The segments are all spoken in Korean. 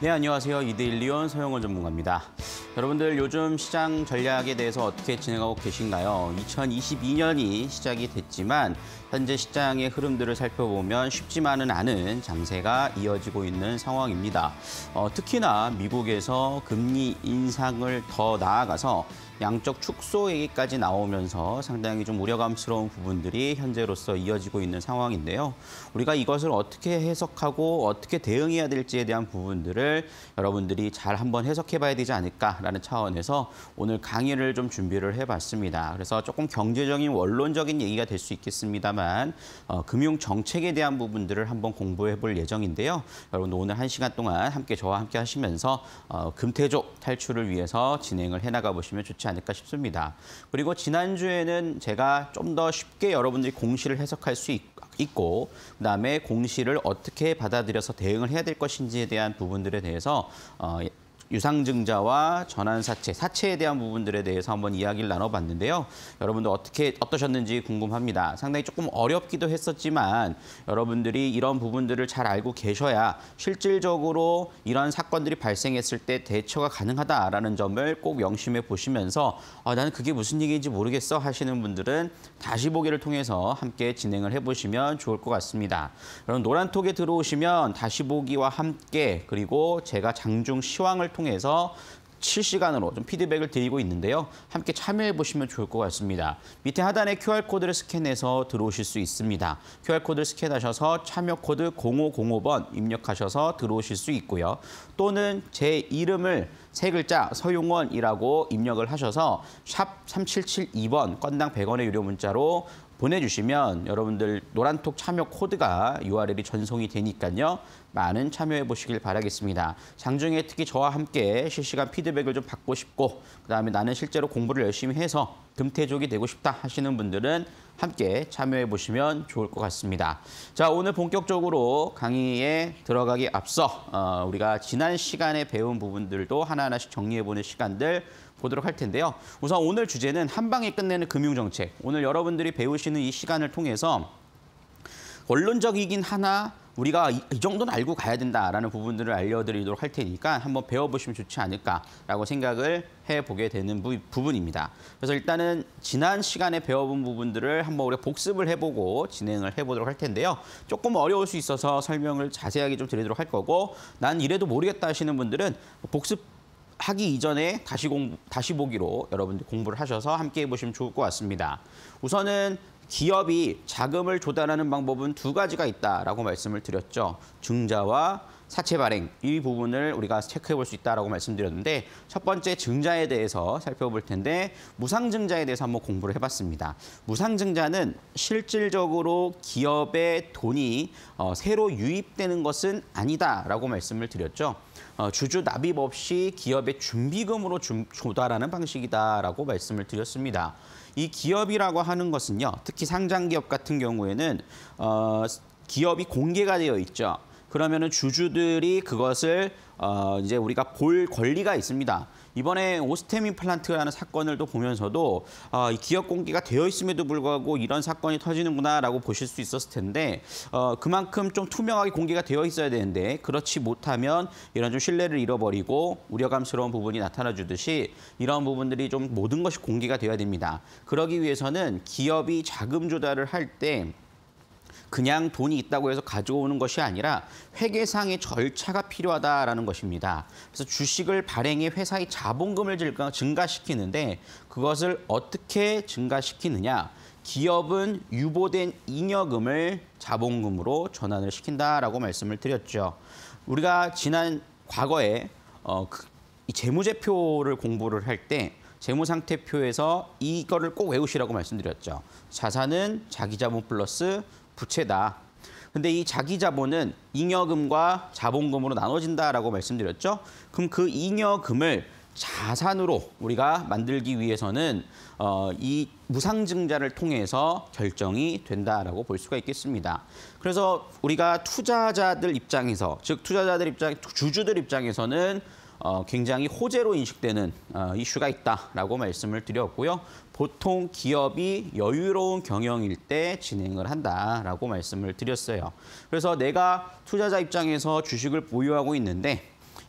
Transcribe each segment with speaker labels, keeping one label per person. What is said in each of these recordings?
Speaker 1: 네, 안녕하세요. 이데일리온 서영원 전문가입니다. 여러분들 요즘 시장 전략에 대해서 어떻게 진행하고 계신가요? 2022년이 시작이 됐지만 현재 시장의 흐름들을 살펴보면 쉽지만은 않은 장세가 이어지고 있는 상황입니다. 어, 특히나 미국에서 금리 인상을 더 나아가서 양적 축소 얘기까지 나오면서 상당히 좀 우려감스러운 부분들이 현재로서 이어지고 있는 상황인데요. 우리가 이것을 어떻게 해석하고 어떻게 대응해야 될지에 대한 부분들을 여러분들이 잘 한번 해석해 봐야 되지 않을까라는 차원에서 오늘 강의를 좀 준비를 해 봤습니다. 그래서 조금 경제적인 원론적인 얘기가 될 수 있겠습니다만 어, 금융 정책에 대한 부분들을 한번 공부해 볼 예정인데요. 여러분 도 오늘 한 시간 동안 함께 저와 함께 하시면서 어, 금태조 탈출을 위해서 진행을 해 나가 보시면 좋지 좋지 않을까 싶습니다. 그리고 지난주에는 제가 좀 더 쉽게 여러분들이 공시를 해석할 수 있, 있고 그다음에 공시를 어떻게 받아들여서 대응을 해야 될 것인지에 대한 부분들에 대해서 어, 유상증자와 전환사채, 사채에 대한 부분들에 대해서 한번 이야기를 나눠봤는데요. 여러분들 어떻게 어떠셨는지 궁금합니다. 상당히 조금 어렵기도 했었지만 여러분들이 이런 부분들을 잘 알고 계셔야 실질적으로 이런 사건들이 발생했을 때 대처가 가능하다라는 점을 꼭 명심해 보시면서 아, 나는 그게 무슨 얘기인지 모르겠어 하시는 분들은 다시 보기를 통해서 함께 진행을 해보시면 좋을 것 같습니다. 그럼 노란톡에 들어오시면 다시 보기와 함께 그리고 제가 장중 시황을 통해 통해서 실시간으로 좀 피드백을 드리고 있는데요. 함께 참여해 보시면 좋을 것 같습니다. 밑에 하단에 QR코드를 스캔해서 들어오실 수 있습니다. QR코드를 스캔하셔서 참여 코드 0505번 입력하셔서 들어오실 수 있고요. 또는 제 이름을 세 글자 서용원이라고 입력을 하셔서 샵 3772번 건당 100원의 유료 문자로 보내주시면 여러분들 노란톡 참여 코드가 URL이 전송이 되니까요. 많은 참여해 보시길 바라겠습니다. 장중에 특히 저와 함께 실시간 피드백을 좀 받고 싶고 그다음에 나는 실제로 공부를 열심히 해서 금태족이 되고 싶다 하시는 분들은 함께 참여해 보시면 좋을 것 같습니다. 자 오늘 본격적으로 강의에 들어가기 앞서 어, 우리가 지난 시간에 배운 부분들도 하나하나씩 정리해 보는 시간들 보도록 할 텐데요. 우선 오늘 주제는 한방에 끝내는 금융정책. 오늘 여러분들이 배우시는 이 시간을 통해서 원론적이긴 하나 우리가 이, 정도는 알고 가야 된다라는 부분들을 알려드리도록 할 테니까 한번 배워보시면 좋지 않을까라고 생각을 해보게 되는 부, 분입니다 그래서 일단은 지난 시간에 배워본 부분들을 한번 우리 복습을 해보고 진행을 해보도록 할 텐데요. 조금 어려울 수 있어서 설명을 자세하게 좀 드리도록 할 거고 난 이래도 모르겠다 하시는 분들은 복습 하기 이전에 다시 공 다시 보기로 여러분들 공부를 하셔서 함께 해보시면 좋을 것 같습니다. 우선은 기업이 자금을 조달하는 방법은 두 가지가 있다라고 말씀을 드렸죠. 증자와 사채 발행 이 부분을 우리가 체크해 볼 수 있다라고 말씀드렸는데 첫 번째 증자에 대해서 살펴볼 텐데 무상증자에 대해서 한번 공부를 해봤습니다. 무상증자는 실질적으로 기업의 돈이 어, 새로 유입되는 것은 아니다라고 말씀을 드렸죠. 어, 주주 납입 없이 기업의 준비금으로 주, 조달하는 방식이다라고 말씀을 드렸습니다. 이 기업이라고 하는 것은요, 특히 상장 기업 같은 경우에는 어, 기업이 공개가 되어 있죠. 그러면은 주주들이 그것을 어 이제 우리가 볼 권리가 있습니다. 이번에 오스템 임플란트라는 사건을 또 보면서도 어, 기업 공개가 되어 있음에도 불구하고 이런 사건이 터지는구나라고 보실 수 있었을 텐데 어, 그만큼 좀 투명하게 공개가 되어 있어야 되는데 그렇지 못하면 이런 좀 신뢰를 잃어버리고 우려감스러운 부분이 나타나주듯이 이런 부분들이 좀 모든 것이 공개가 되어야 됩니다. 그러기 위해서는 기업이 자금 조달을 할때 그냥 돈이 있다고 해서 가져오는 것이 아니라 회계상의 절차가 필요하다라는 것입니다. 그래서 주식을 발행해 회사의 자본금을 증가시키는데 그것을 어떻게 증가시키느냐? 기업은 유보된 잉여금을 자본금으로 전환을 시킨다라고 말씀을 드렸죠. 우리가 지난 과거에 어, 그, 이 재무제표를 공부를 할 때 재무상태표에서 이거를 꼭 외우시라고 말씀드렸죠. 자산은 자기자본 플러스 부채다. 근데 이 자기 자본은 잉여금과 자본금으로 나눠진다라고 말씀드렸죠. 그럼 그 잉여금을 자산으로 우리가 만들기 위해서는 어, 이 무상증자를 통해서 결정이 된다라고 볼 수가 있겠습니다. 그래서 우리가 투자자들 입장에서 즉 투자자들 입장 주주들 입장에서는 어, 굉장히 호재로 인식되는 어, 이슈가 있다라고 말씀을 드렸고요. 보통 기업이 여유로운 경영일 때 진행을 한다라고 말씀을 드렸어요. 그래서 내가 투자자 입장에서 주식을 보유하고 있는데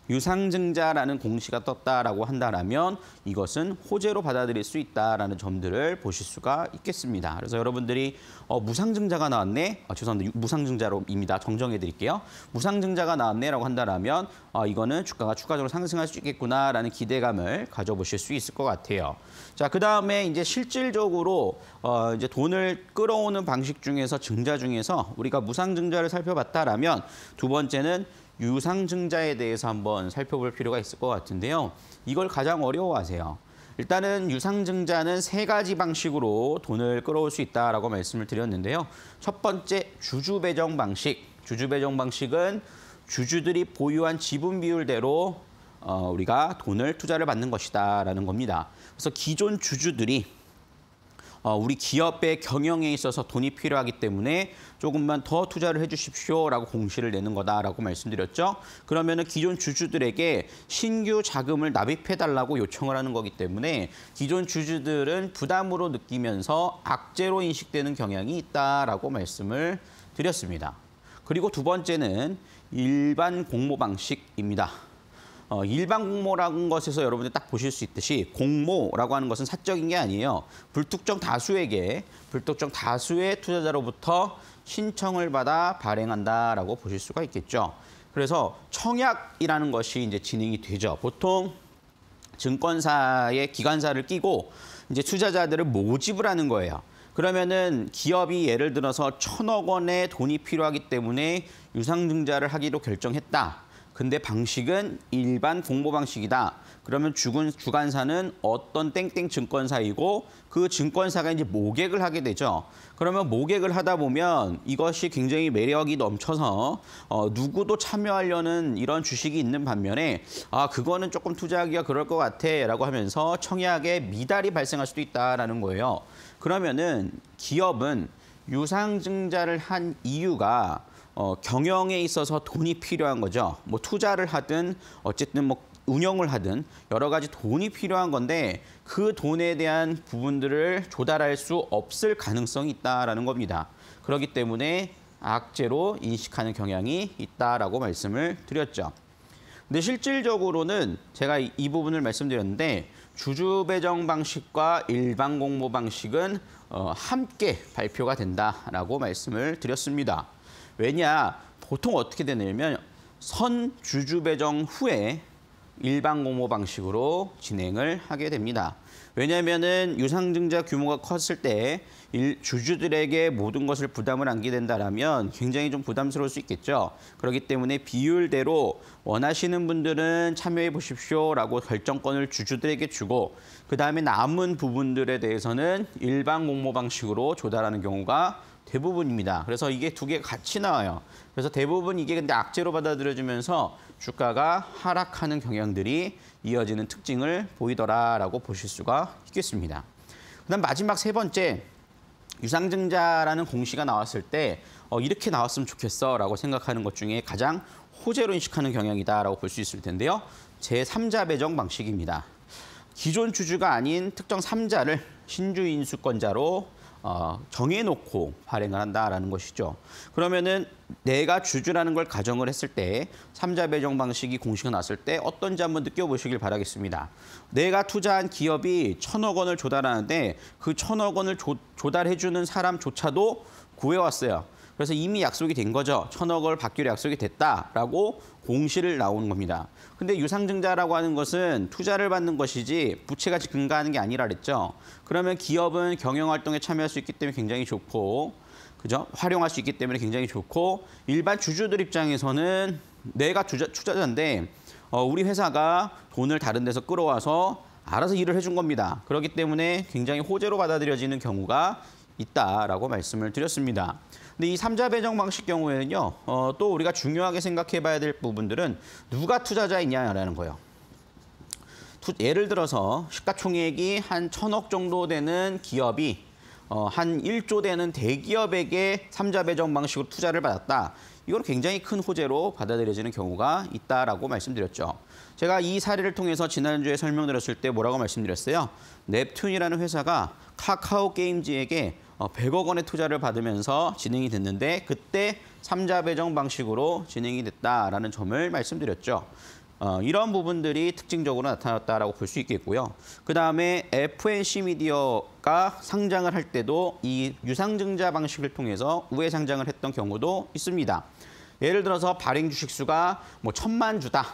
Speaker 1: 유상증자라는 공시가 떴다라고 한다라면 이것은 호재로 받아들일 수 있다라는 점들을 보실 수가 있겠습니다. 그래서 여러분들이 어, 무상증자가 나왔네. 어, 죄송합니다. 무상증자로입니다. 정정해 드릴게요. 무상증자가 나왔네라고 한다라면 어, 이거는 주가가 추가적으로 상승할 수 있겠구나라는 기대감을 가져보실 수 있을 것 같아요. 자, 그다음에 이제 실질적으로 어, 이제 돈을 끌어오는 방식 중에서 증자 중에서 우리가 무상증자를 살펴봤다라면 두 번째는 유상증자에 대해서 한번 살펴볼 필요가 있을 것 같은데요. 이걸 가장 어려워하세요. 일단은 유상증자는 세 가지 방식으로 돈을 끌어올 수 있다라고 말씀을 드렸는데요. 첫 번째 주주 배정 방식. 주주 배정 방식은 주주들이 보유한 지분 비율대로 어, 우리가 돈을 투자를 받는 것이다라는 겁니다. 그래서 기존 주주들이 어, 우리 기업의 경영에 있어서 돈이 필요하기 때문에 조금만 더 투자를 해주십시오라고 공시를 내는 거다라고 말씀드렸죠. 그러면 기존 주주들에게 신규 자금을 납입해달라고 요청을 하는 거기 때문에 기존 주주들은 부담으로 느끼면서 악재로 인식되는 경향이 있다라고 말씀을 드렸습니다. 그리고 두 번째는 일반 공모 방식입니다. 어, 일반 공모라는 것에서 여러분들 딱 보실 수 있듯이 공모라고 하는 것은 사적인 게 아니에요. 불특정 다수에게 불특정 다수의 투자자로부터 신청을 받아 발행한다라고 보실 수가 있겠죠. 그래서 청약이라는 것이 이제 진행이 되죠. 보통 증권사의 기관사를 끼고 이제 투자자들을 모집을 하는 거예요. 그러면은 기업이 예를 들어서 천억 원의 돈이 필요하기 때문에 유상증자를 하기로 결정했다. 근데 방식은 일반 공모 방식이다. 그러면 죽은 주간사는 어떤 땡땡 증권사이고 그 증권사가 이제 모객을 하게 되죠. 그러면 모객을 하다 보면 이것이 굉장히 매력이 넘쳐서 어, 누구도 참여하려는 이런 주식이 있는 반면에 아 그거는 조금 투자하기가 그럴 것 같아라고 하면서 청약에 미달이 발생할 수도 있다라는 거예요. 그러면은 기업은 유상증자를 한 이유가 어, 경영에 있어서 돈이 필요한 거죠. 뭐 투자를 하든 어쨌든 뭐 운영을 하든 여러 가지 돈이 필요한 건데 그 돈에 대한 부분들을 조달할 수 없을 가능성이 있다라는 겁니다. 그렇기 때문에 악재로 인식하는 경향이 있다라고 말씀을 드렸죠. 근데 실질적으로는 제가 이 부분을 말씀드렸는데 주주 배정 방식과 일반 공모 방식은 어, 함께 발표가 된다라고 말씀을 드렸습니다. 왜냐, 보통 어떻게 되냐면 선 주주 배정 후에 일반 공모 방식으로 진행을 하게 됩니다. 왜냐하면은 유상증자 규모가 컸을 때 주주들에게 모든 것을 부담을 안게 된다면 굉장히 좀 부담스러울 수 있겠죠. 그렇기 때문에 비율대로 원하시는 분들은 참여해 보십시오라고 결정권을 주주들에게 주고 그 다음에 남은 부분들에 대해서는 일반 공모 방식으로 조달하는 경우가 대부분입니다. 그래서 이게 두 개 같이 나와요. 그래서 대부분 이게 근데 악재로 받아들여지면서 주가가 하락하는 경향들이 이어지는 특징을 보이더라라고 보실 수가 있겠습니다. 그다음 마지막 세 번째 유상증자라는 공시가 나왔을 때 어, 이렇게 나왔으면 좋겠어라고 생각하는 것 중에 가장 호재로 인식하는 경향이다라고 볼 수 있을 텐데요. 제3자 배정 방식입니다. 기존 주주가 아닌 특정 3자를 신주인수권자로 어, 정해놓고 발행을 한다라는 것이죠. 그러면은 내가 주주라는 걸 가정을 했을 때 삼자 배정 방식이 공시가 났을 때 어떤지 한번 느껴보시길 바라겠습니다. 내가 투자한 기업이 천억 원을 조달하는데 그 천억 원을 조, 조달해주는 사람조차도 구해왔어요. 그래서 이미 약속이 된 거죠. 천억을 받기로 약속이 됐다라고 공시를 나오는 겁니다. 근데 유상증자라고 하는 것은 투자를 받는 것이지 부채같이 증가하는 게 아니라 그랬죠. 그러면 기업은 경영활동에 참여할 수 있기 때문에 굉장히 좋고 그죠? 활용할 수 있기 때문에 굉장히 좋고 일반 주주들 입장에서는 내가 주자 투자자인데 어, 우리 회사가 돈을 다른 데서 끌어와서 알아서 일을 해준 겁니다. 그렇기 때문에 굉장히 호재로 받아들여지는 경우가 있다라고 말씀을 드렸습니다. 근데 이 3자 배정 방식 경우에는요. 어, 또 우리가 중요하게 생각해 봐야 될 부분들은 누가 투자자이냐라는 거예요. 예를 들어서 시가총액이 한 천억 정도 되는 기업이 어, 한 1조 되는 대기업에게 3자 배정 방식으로 투자를 받았다. 이건 굉장히 큰 호재로 받아들여지는 경우가 있다라고 말씀드렸죠. 제가 이 사례를 통해서 지난주에 설명드렸을 때 뭐라고 말씀드렸어요? 넵튠이라는 회사가 카카오 게임즈에게 100억 어, 원의 투자를 받으면서 진행이 됐는데 그때 3자 배정 방식으로 진행이 됐다라는 점을 말씀드렸죠. 어, 이런 부분들이 특징적으로 나타났다라고 볼 수 있겠고요. 그다음에 FNC 미디어가 상장을 할 때도 이 유상증자 방식을 통해서 우회 상장을 했던 경우도 있습니다. 예를 들어서 발행 주식수가 뭐 천만 주다.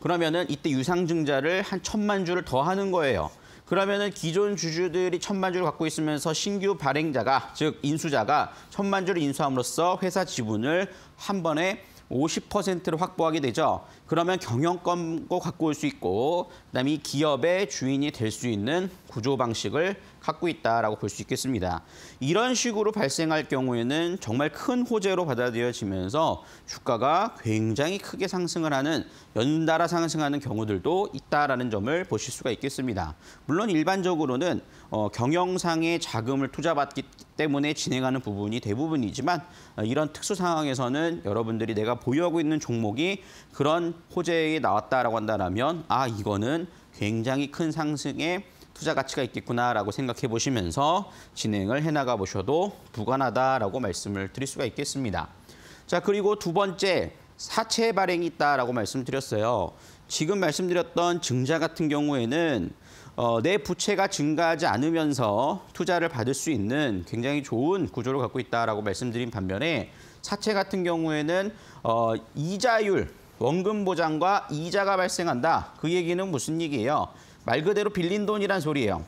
Speaker 1: 그러면은 이때 유상증자를 한 천만 주를 더 하는 거예요. 그러면은 기존 주주들이 천만 주를 갖고 있으면서 신규 발행자가 즉 인수자가 천만 주를 인수함으로써 회사 지분을 한 번에 50%를 확보하게 되죠. 그러면 경영권도 갖고 올 수 있고 그다음에 이 기업의 주인이 될 수 있는 구조 방식을 갖고 있다라고 볼 수 있겠습니다. 이런 식으로 발생할 경우에는 정말 큰 호재로 받아들여지면서 주가가 굉장히 크게 상승을 하는 연달아 상승하는 경우들도 있다라는 점을 보실 수가 있겠습니다. 물론 일반적으로는 어, 경영상의 자금을 투자받기 때문에 진행하는 부분이 대부분이지만 어, 이런 특수 상황에서는 여러분들이 내가 보유하고 있는 종목이 그런 호재에 나왔다라고 한다면 아 이거는 굉장히 큰상승의 투자 가치가 있겠구나라고 생각해 보시면서 진행을 해나가 보셔도 무관하다라고 말씀을 드릴 수가 있겠습니다. 자 그리고 두 번째 사채 발행이 있다라고 말씀드렸어요. 지금 말씀드렸던 증자 같은 경우에는 어, 내 부채가 증가하지 않으면서 투자를 받을 수 있는 굉장히 좋은 구조를 갖고 있다라고 말씀드린 반면에 사채 같은 경우에는 어, 이자율, 원금 보장과 이자가 발생한다. 그 얘기는 무슨 얘기예요? 말 그대로 빌린 돈이란 소리예요.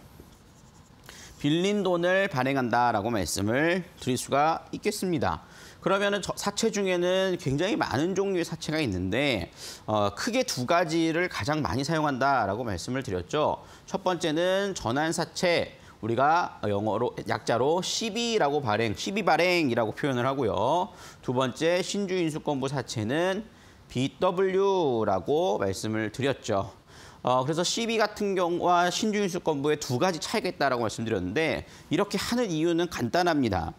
Speaker 1: 빌린 돈을 발행한다라고 말씀을 드릴 수가 있겠습니다. 그러면 사채 중에는 굉장히 많은 종류의 사채가 있는데 어, 크게 두 가지를 가장 많이 사용한다라고 말씀을 드렸죠. 첫 번째는 전환사채, 우리가 영어로 약자로 CB라고 발행, CB 발행이라고 표현을 하고요. 두 번째 신주인수권부 사채는 BW라고 말씀을 드렸죠. 어, 그래서 CB 같은 경우와 신중인수권부의 두 가지 차이가 있다라고 말씀드렸는데 이렇게 하는 이유는 간단합니다.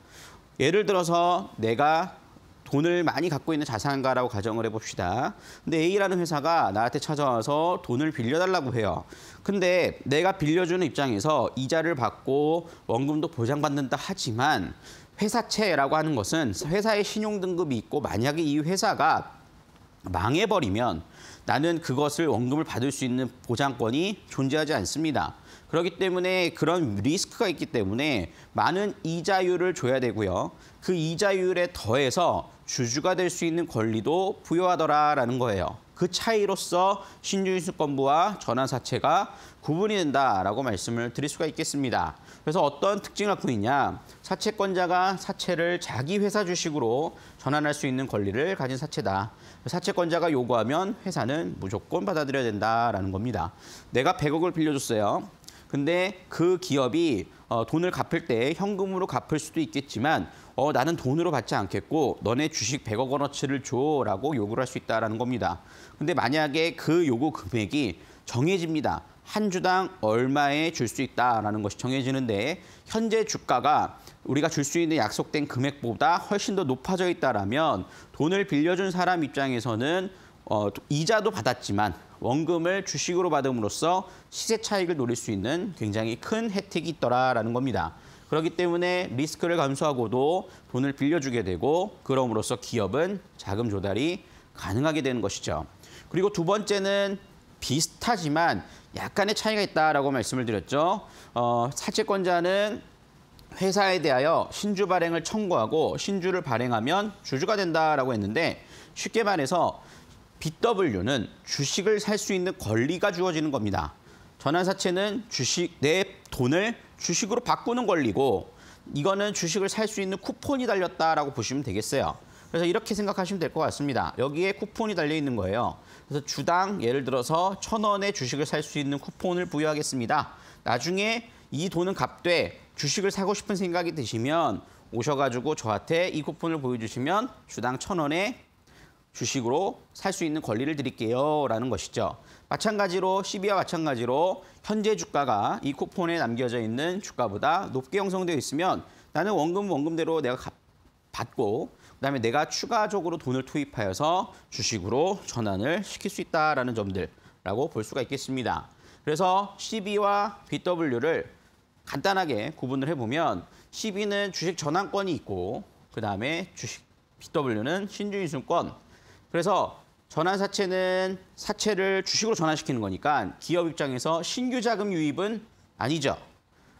Speaker 1: 예를 들어서 내가 돈을 많이 갖고 있는 자산가라고 가정을 해봅시다. 근데 A라는 회사가 나한테 찾아와서 돈을 빌려달라고 해요. 근데 내가 빌려주는 입장에서 이자를 받고 원금도 보장받는다 하지만 회사채라고 하는 것은 회사의 신용등급이 있고 만약에 이 회사가 망해버리면 나는 그것을 원금을 받을 수 있는 보장권이 존재하지 않습니다. 그렇기 때문에 그런 리스크가 있기 때문에 많은 이자율을 줘야 되고요. 그 이자율에 더해서 주주가 될 수 있는 권리도 부여하더라라는 거예요. 그 차이로서 신주인수권부와 전환사채가 구분이 된다라고 말씀을 드릴 수가 있겠습니다. 그래서 어떤 특징을 갖고 있냐. 사채권자가 사채를 자기 회사 주식으로 전환할 수 있는 권리를 가진 사채다. 사채권자가 요구하면 회사는 무조건 받아들여야 된다라는 겁니다. 내가 100억을 빌려줬어요. 근데 그 기업이 어, 돈을 갚을 때 현금으로 갚을 수도 있겠지만 어, 나는 돈으로 받지 않겠고 너네 주식 100억 원어치를 줘라고 요구를 할 수 있다라는 겁니다. 근데 만약에 그 요구 금액이 정해집니다. 한 주당 얼마에 줄 수 있다라는 것이 정해지는데 현재 주가가 우리가 줄 수 있는 약속된 금액보다 훨씬 더 높아져 있다라면 돈을 빌려준 사람 입장에서는 어, 이자도 받았지만 원금을 주식으로 받음으로써 시세 차익을 노릴 수 있는 굉장히 큰 혜택이 있더라라는 겁니다. 그렇기 때문에 리스크를 감수하고도 돈을 빌려주게 되고 그럼으로써 기업은 자금 조달이 가능하게 되는 것이죠. 그리고 두 번째는 비슷하지만 약간의 차이가 있다라고 말씀을 드렸죠. 어, 사채권자는 회사에 대하여 신주 발행을 청구하고 신주를 발행하면 주주가 된다라고 했는데 쉽게 말해서 BW는 주식을 살 수 있는 권리가 주어지는 겁니다. 전환사채는 주식 내 돈을 주식으로 바꾸는 권리고 이거는 주식을 살 수 있는 쿠폰이 달렸다라고 보시면 되겠어요. 그래서 이렇게 생각하시면 될 것 같습니다. 여기에 쿠폰이 달려 있는 거예요. 그래서 주당 예를 들어서 천원의 주식을 살 수 있는 쿠폰을 부여하겠습니다. 나중에 이 돈은 갚되 주식을 사고 싶은 생각이 드시면 오셔가지고 저한테 이 쿠폰을 보여주시면 주당 천원에 주식으로 살 수 있는 권리를 드릴게요. 라는 것이죠. 마찬가지로 시비와 마찬가지로 현재 주가가 이 쿠폰에 남겨져 있는 주가보다 높게 형성되어 있으면 나는 원금 원금대로 내가 받고 그다음에 내가 추가적으로 돈을 투입하여서 주식으로 전환을 시킬 수 있다라는 점들라고 볼 수가 있겠습니다. 그래서 CB와 BW를 간단하게 구분을 해보면 1 0는 주식 전환권이 있고 그다음에 주식 BW는 신주인수권. 그래서 전환 사채는 사채를 주식으로 전환시키는 거니까 기업 입장에서 신규 자금 유입은 아니죠.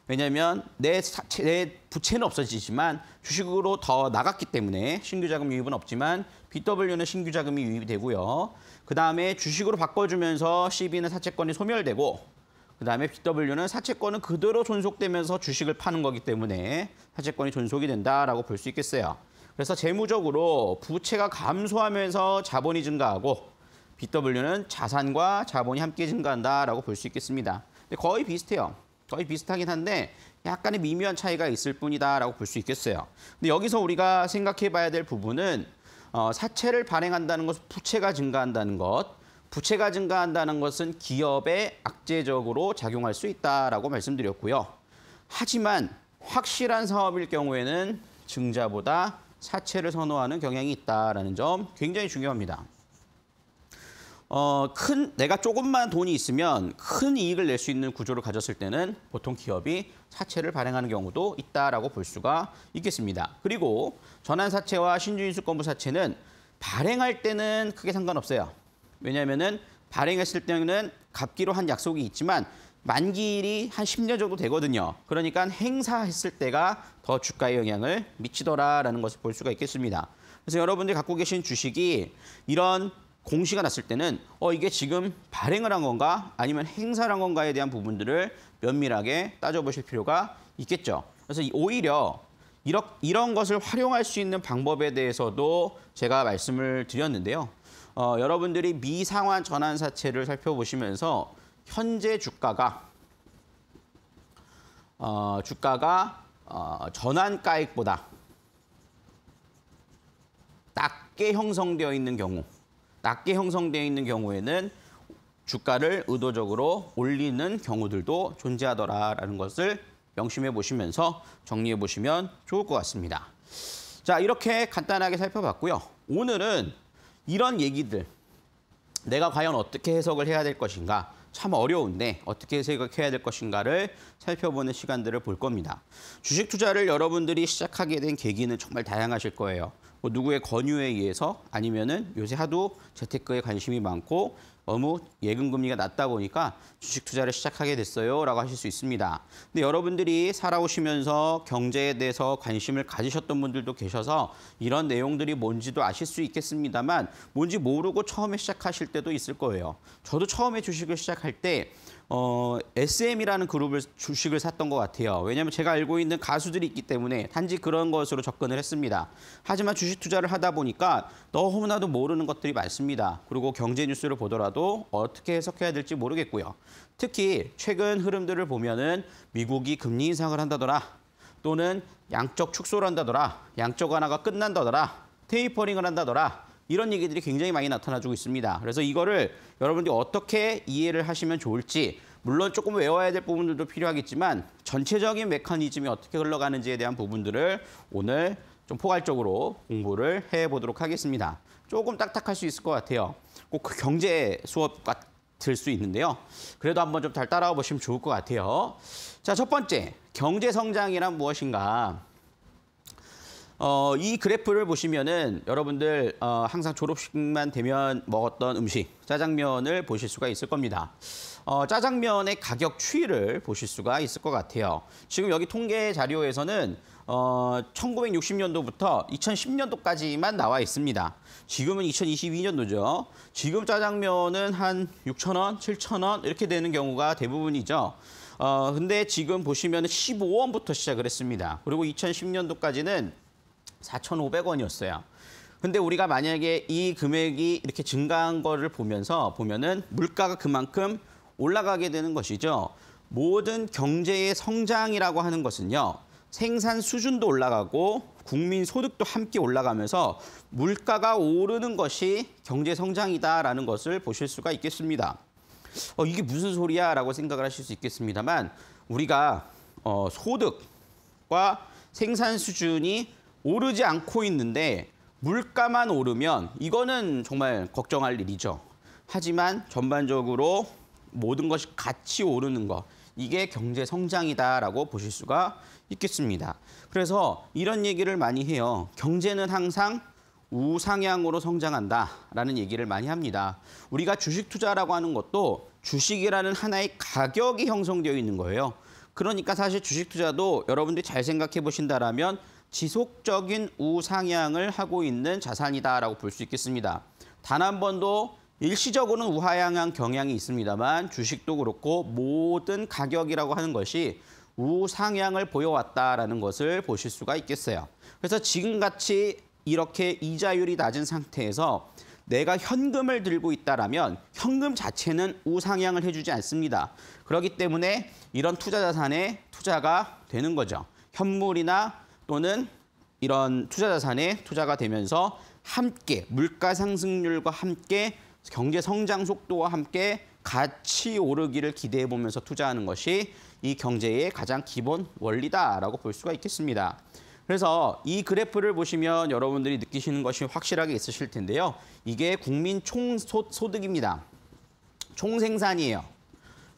Speaker 1: 왜냐하면 내, 사채, 내 부채는 없어지지만 주식으로 더 나갔기 때문에 신규 자금 유입은 없지만 BW는 신규 자금이 유입이 되고요. 그다음에 주식으로 바꿔주면서 CB는 사채권이 소멸되고 그다음에 BW는 사채권은 그대로 존속되면서 주식을 파는 거기 때문에 사채권이 존속이 된다라고 볼 수 있겠어요. 그래서 재무적으로 부채가 감소하면서 자본이 증가하고 BW는 자산과 자본이 함께 증가한다라고 볼 수 있겠습니다. 근데 거의 비슷해요. 거의 비슷하긴 한데 약간의 미묘한 차이가 있을 뿐이다라고 볼 수 있겠어요. 근데 여기서 우리가 생각해 봐야 될 부분은 어, 사채를 발행한다는 것, 은 부채가 증가한다는 것, 부채가 증가한다는 것은 기업에 악재적으로 작용할 수 있다라고 말씀드렸고요. 하지만 확실한 사업일 경우에는 증자보다 사채를 선호하는 경향이 있다라는 점 굉장히 중요합니다. 어, 큰 내가 조금만 돈이 있으면 큰 이익을 낼 수 있는 구조를 가졌을 때는 보통 기업이 사채를 발행하는 경우도 있다라고 볼 수가 있겠습니다. 그리고 전환 사채와 신주인수권부 사채는 발행할 때는 크게 상관없어요. 왜냐하면은 발행했을 때는 갚기로 한 약속이 있지만 만기일이 한 10년 정도 되거든요. 그러니까 행사했을 때가 더 주가에 영향을 미치더라라는 것을 볼 수가 있겠습니다. 그래서 여러분들이 갖고 계신 주식이 이런 공시가 났을 때는 어 이게 지금 발행을 한 건가 아니면 행사를 한 건가에 대한 부분들을 면밀하게 따져보실 필요가 있겠죠. 그래서 오히려 이런 것을 활용할 수 있는 방법에 대해서도 제가 말씀을 드렸는데요. 어, 여러분들이 미상환 전환사채를 살펴보시면서 현재 주가가 어, 주가가 어, 전환가액보다 낮게 형성되어 있는 경우 낮게 형성되어 있는 경우에는 주가를 의도적으로 올리는 경우들도 존재하더라라는 것을 명심해 보시면서 정리해 보시면 좋을 것 같습니다. 자, 이렇게 간단하게 살펴봤고요. 오늘은 이런 얘기들 내가 과연 어떻게 해석을 해야 될 것인가 참 어려운데 어떻게 해석해야 될 것인가를 살펴보는 시간들을 볼 겁니다. 주식 투자를 여러분들이 시작하게 된 계기는 정말 다양하실 거예요. 뭐 누구의 권유에 의해서 아니면은 요새 하도 재테크에 관심이 많고 너무 예금 금리가 낮다 보니까 주식 투자를 시작하게 됐어요라고 하실 수 있습니다. 근데 여러분들이 살아오시면서 경제에 대해서 관심을 가지셨던 분들도 계셔서 이런 내용들이 뭔지도 아실 수 있겠습니다만 뭔지 모르고 처음에 시작하실 때도 있을 거예요. 저도 처음에 주식을 시작할 때 어, SM이라는 그룹을 주식을 샀던 것 같아요. 왜냐하면 제가 알고 있는 가수들이 있기 때문에 단지 그런 것으로 접근을 했습니다. 하지만 주식 투자를 하다 보니까 너무나도 모르는 것들이 많습니다. 그리고 경제 뉴스를 보더라도 어떻게 해석해야 될지 모르겠고요. 특히 최근 흐름들을 보면은 미국이 금리 인상을 한다더라, 또는 양적 축소를 한다더라, 양적 완화가 끝난다더라, 테이퍼링을 한다더라. 이런 얘기들이 굉장히 많이 나타나주고 있습니다. 그래서 이거를 여러분들이 어떻게 이해를 하시면 좋을지 물론 조금 외워야 될 부분들도 필요하겠지만 전체적인 메커니즘이 어떻게 흘러가는지에 대한 부분들을 오늘 좀 포괄적으로 공부를 해보도록 하겠습니다. 조금 딱딱할 수 있을 것 같아요. 꼭 그 경제 수업 같을 수 있는데요. 그래도 한번 좀 잘 따라와 보시면 좋을 것 같아요. 자, 첫 번째, 경제 성장이란 무엇인가? 어, 이 그래프를 보시면은 여러분들 어, 항상 졸업식만 되면 먹었던 음식 짜장면을 보실 수가 있을 겁니다. 어, 짜장면의 가격 추이를 보실 수가 있을 것 같아요. 지금 여기 통계 자료에서는 어, 1960년도부터 2010년도까지만 나와 있습니다. 지금은 2022년도죠. 지금 짜장면은 한 6,000원, 7,000원 이렇게 되는 경우가 대부분이죠. 어, 근데 지금 보시면 15원부터 시작을 했습니다. 그리고 2010년도까지는 4,500원이었어요. 근데 우리가 만약에 이 금액이 이렇게 증가한 거를 보면서 보면은 물가가 그만큼 올라가게 되는 것이죠. 모든 경제의 성장이라고 하는 것은요. 생산 수준도 올라가고 국민 소득도 함께 올라가면서 물가가 오르는 것이 경제 성장이다라는 것을 보실 수가 있겠습니다. 어, 이게 무슨 소리야라고 생각을 하실 수 있겠습니다만 우리가 어, 소득과 생산 수준이 오르지 않고 있는데 물가만 오르면 이거는 정말 걱정할 일이죠. 하지만 전반적으로 모든 것이 같이 오르는 것, 이게 경제 성장이다라고 보실 수가 있겠습니다. 그래서 이런 얘기를 많이 해요. 경제는 항상 우상향으로 성장한다라는 얘기를 많이 합니다. 우리가 주식 투자라고 하는 것도 주식이라는 하나의 가격이 형성되어 있는 거예요. 그러니까 사실 주식 투자도 여러분들이 잘 생각해 보신다라면 지속적인 우상향을 하고 있는 자산이다라고 볼 수 있겠습니다. 단 한 번도 일시적으로는 우하향한 경향이 있습니다만 주식도 그렇고 모든 가격이라고 하는 것이 우상향을 보여왔다라는 것을 보실 수가 있겠어요. 그래서 지금같이 이렇게 이자율이 낮은 상태에서 내가 현금을 들고 있다라면 현금 자체는 우상향을 해주지 않습니다. 그렇기 때문에 이런 투자 자산에 투자가 되는 거죠. 현물이나 또는 이런 투자 자산에 투자가 되면서 함께 물가 상승률과 함께 경제 성장 속도와 함께 같이 오르기를 기대해 보면서 투자하는 것이 이 경제의 가장 기본 원리다라고 볼 수가 있겠습니다. 그래서 이 그래프를 보시면 여러분들이 느끼시는 것이 확실하게 있으실 텐데요. 이게 국민 총 소득입니다. 총생산이에요.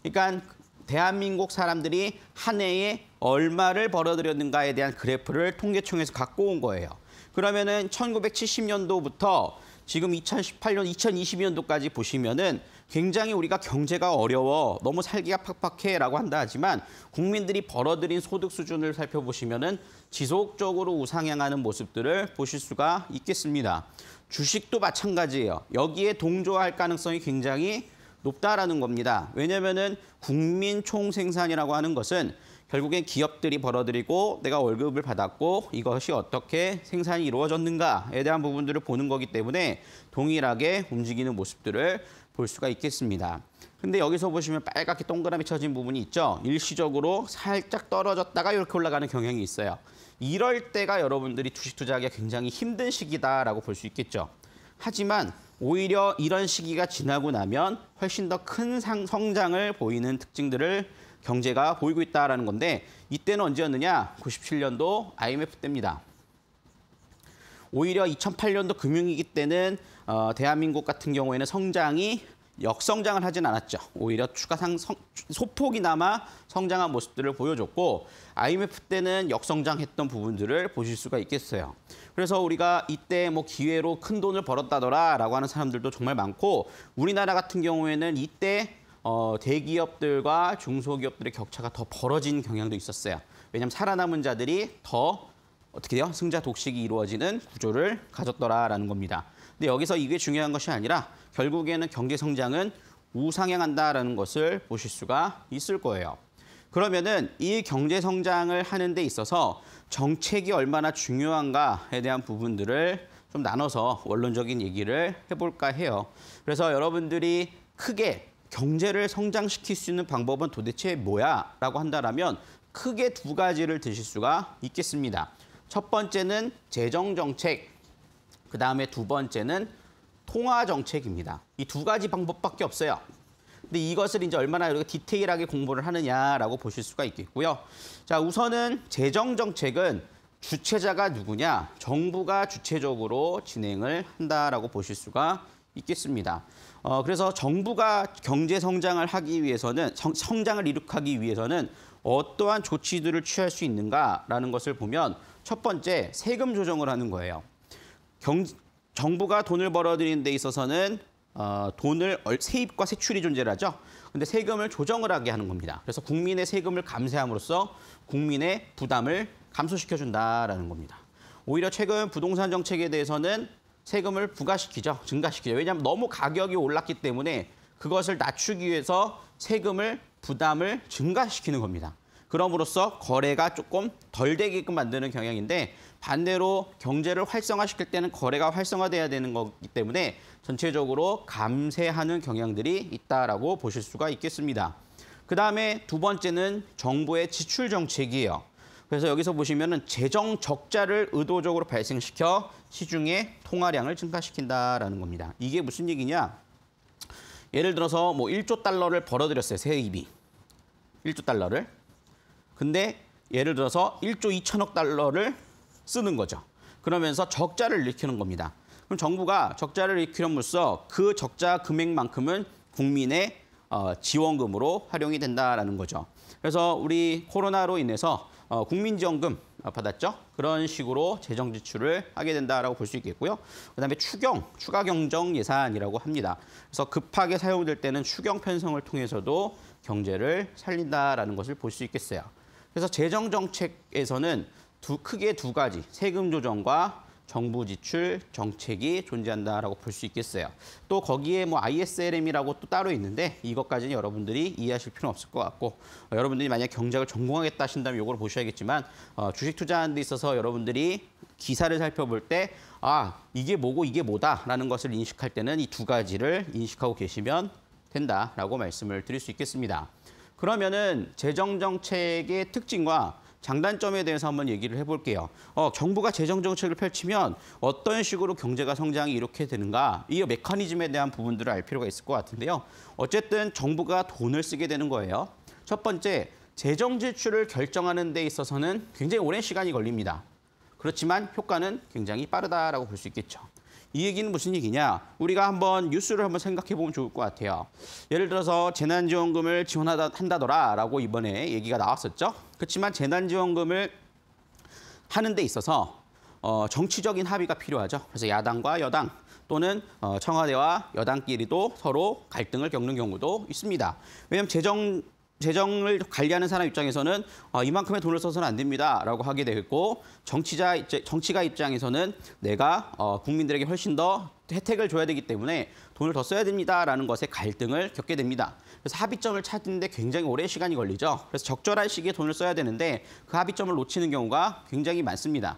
Speaker 1: 그러니까 대한민국 사람들이 한 해에 얼마를 벌어들였는가에 대한 그래프를 통계청에서 갖고 온 거예요. 그러면은 1970년도부터 지금 2018년, 2020년도까지 보시면은 굉장히 우리가 경제가 어려워, 너무 살기가 팍팍해라고 한다 하지만 국민들이 벌어들인 소득 수준을 살펴보시면은 지속적으로 우상향하는 모습들을 보실 수가 있겠습니다. 주식도 마찬가지예요. 여기에 동조할 가능성이 굉장히 높다라는 겁니다. 왜냐면은 국민 총생산이라고 하는 것은 결국엔 기업들이 벌어들이고 내가 월급을 받았고 이것이 어떻게 생산이 이루어졌는가에 대한 부분들을 보는 거기 때문에 동일하게 움직이는 모습들을 볼 수가 있겠습니다. 근데 여기서 보시면 빨갛게 동그라미 쳐진 부분이 있죠. 일시적으로 살짝 떨어졌다가 이렇게 올라가는 경향이 있어요. 이럴 때가 여러분들이 주식 투자하기 굉장히 힘든 시기다라고 볼 수 있겠죠. 하지만 오히려 이런 시기가 지나고 나면 훨씬 더 큰 성장을 보이는 특징들을 경제가 보이고 있다라는 건데 이때는 언제였느냐? 97년도 IMF 때입니다. 오히려 2008년도 금융위기 때는 어, 대한민국 같은 경우에는 성장이 역성장을 하진 않았죠. 오히려 추가상 성, 소폭이나마 성장한 모습들을 보여줬고 IMF 때는 역성장했던 부분들을 보실 수가 있겠어요. 그래서 우리가 이때 뭐 기회로 큰 돈을 벌었다더라라고 하는 사람들도 정말 많고 우리나라 같은 경우에는 이때 어, 대기업들과 중소기업들의 격차가 더 벌어진 경향도 있었어요. 왜냐하면 살아남은 자들이 더 어떻게 돼요? 승자 독식이 이루어지는 구조를 가졌더라라는 겁니다. 근데 여기서 이게 중요한 것이 아니라 결국에는 경제 성장은 우상향한다라는 것을 보실 수가 있을 거예요. 그러면은 이 경제 성장을 하는 데 있어서 정책이 얼마나 중요한가에 대한 부분들을 좀 나눠서 원론적인 얘기를 해볼까 해요. 그래서 여러분들이 크게 경제를 성장시킬 수 있는 방법은 도대체 뭐야? 라고 한다면 크게 두 가지를 드실 수가 있겠습니다. 첫 번째는 재정정책, 그다음에 두 번째는 통화 정책입니다. 이 두 가지 방법밖에 없어요. 근데 이것을 이제 얼마나 이렇게 디테일하게 공부를 하느냐라고 보실 수가 있겠고요. 자, 우선은 재정 정책은 주체자가 누구냐? 정부가 주체적으로 진행을 한다라고 보실 수가 있겠습니다. 어, 그래서 정부가 경제 성장을 하기 위해서는 성, 장을 이룩하기 위해서는 어떠한 조치들을 취할 수 있는가라는 것을 보면 첫 번째 세금 조정을 하는 거예요. 경, 정부가 돈을 벌어들이는 데 있어서는 어, 돈을 세입과 세출이 존재를 하죠. 근데 세금을 조정을 하게 하는 겁니다. 그래서 국민의 세금을 감세함으로써 국민의 부담을 감소시켜준다라는 겁니다. 오히려 최근 부동산 정책에 대해서는 세금을 부과시키죠. 증가시키죠. 왜냐하면 너무 가격이 올랐기 때문에 그것을 낮추기 위해서 세금을 부담을 증가시키는 겁니다. 그럼으로써 거래가 조금 덜 되게끔 만드는 경향인데 반대로 경제를 활성화시킬 때는 거래가 활성화돼야 되는 거기 때문에 전체적으로 감세하는 경향들이 있다라고 보실 수가 있겠습니다. 그다음에 두 번째는 정부의 지출 정책이에요. 그래서 여기서 보시면은 재정 적자를 의도적으로 발생시켜 시중의 통화량을 증가시킨다라는 겁니다. 이게 무슨 얘기냐? 예를 들어서 뭐 1조 달러를 벌어들였어요. 세입이. 1조 달러를. 근데 예를 들어서 1조 2천억 달러를 쓰는 거죠. 그러면서 적자를 일으키는 겁니다. 그럼 정부가 적자를 일으키려물써 그 적자 금액만큼은 국민의 어, 지원금으로 활용이 된다라는 거죠. 그래서 우리 코로나로 인해서 어, 국민지원금 받았죠. 그런 식으로 재정 지출을 하게 된다라고 볼 수 있겠고요. 그다음에 추경, 추가 경정 예산이라고 합니다. 그래서 급하게 사용될 때는 추경 편성을 통해서도 경제를 살린다라는 것을 볼 수 있겠어요. 그래서 재정 정책에서는 두, 크게 두 가지 세금 조정과 정부 지출 정책이 존재한다라고 볼 수 있겠어요. 또 거기에 뭐 ISLM이라고 또 따로 있는데 이것까지는 여러분들이 이해하실 필요는 없을 것 같고 어, 여러분들이 만약 경제학을 전공하겠다 하신다면 이걸 보셔야겠지만 어, 주식 투자하는 데 있어서 여러분들이 기사를 살펴볼 때 아, 이게 뭐고 이게 뭐다라는 것을 인식할 때는 이 두 가지를 인식하고 계시면 된다라고 말씀을 드릴 수 있겠습니다. 그러면은 재정 정책의 특징과 장단점에 대해서 한번 얘기를 해볼게요. 어, 정부가 재정 정책을 펼치면 어떤 식으로 경제가 성장이 이렇게 되는가 이 메커니즘에 대한 부분들을 알 필요가 있을 것 같은데요. 어쨌든 정부가 돈을 쓰게 되는 거예요. 첫 번째, 재정 지출을 결정하는 데 있어서는 굉장히 오랜 시간이 걸립니다. 그렇지만 효과는 굉장히 빠르다라고 볼 수 있겠죠. 이 얘기는 무슨 얘기냐? 우리가 한번 뉴스를 한번 생각해 보면 좋을 것 같아요. 예를 들어서 재난지원금을 지원하다 한다더라라고 이번에 얘기가 나왔었죠. 그렇지만 재난지원금을 하는 데 있어서 어, 정치적인 합의가 필요하죠. 그래서 야당과 여당 또는 어, 청와대와 여당끼리도 서로 갈등을 겪는 경우도 있습니다. 왜냐하면 재정 재정을 관리하는 사람 입장에서는 어, 이만큼의 돈을 써서는 안 됩니다라고 하게 되겠고 정치자 정치가 입장에서는 내가 어, 국민들에게 훨씬 더 혜택을 줘야 되기 때문에 돈을 더 써야 됩니다라는 것에 갈등을 겪게 됩니다. 그래서 합의점을 찾는데 굉장히 오랜 시간이 걸리죠. 그래서 적절한 시기에 돈을 써야 되는데 그 합의점을 놓치는 경우가 굉장히 많습니다.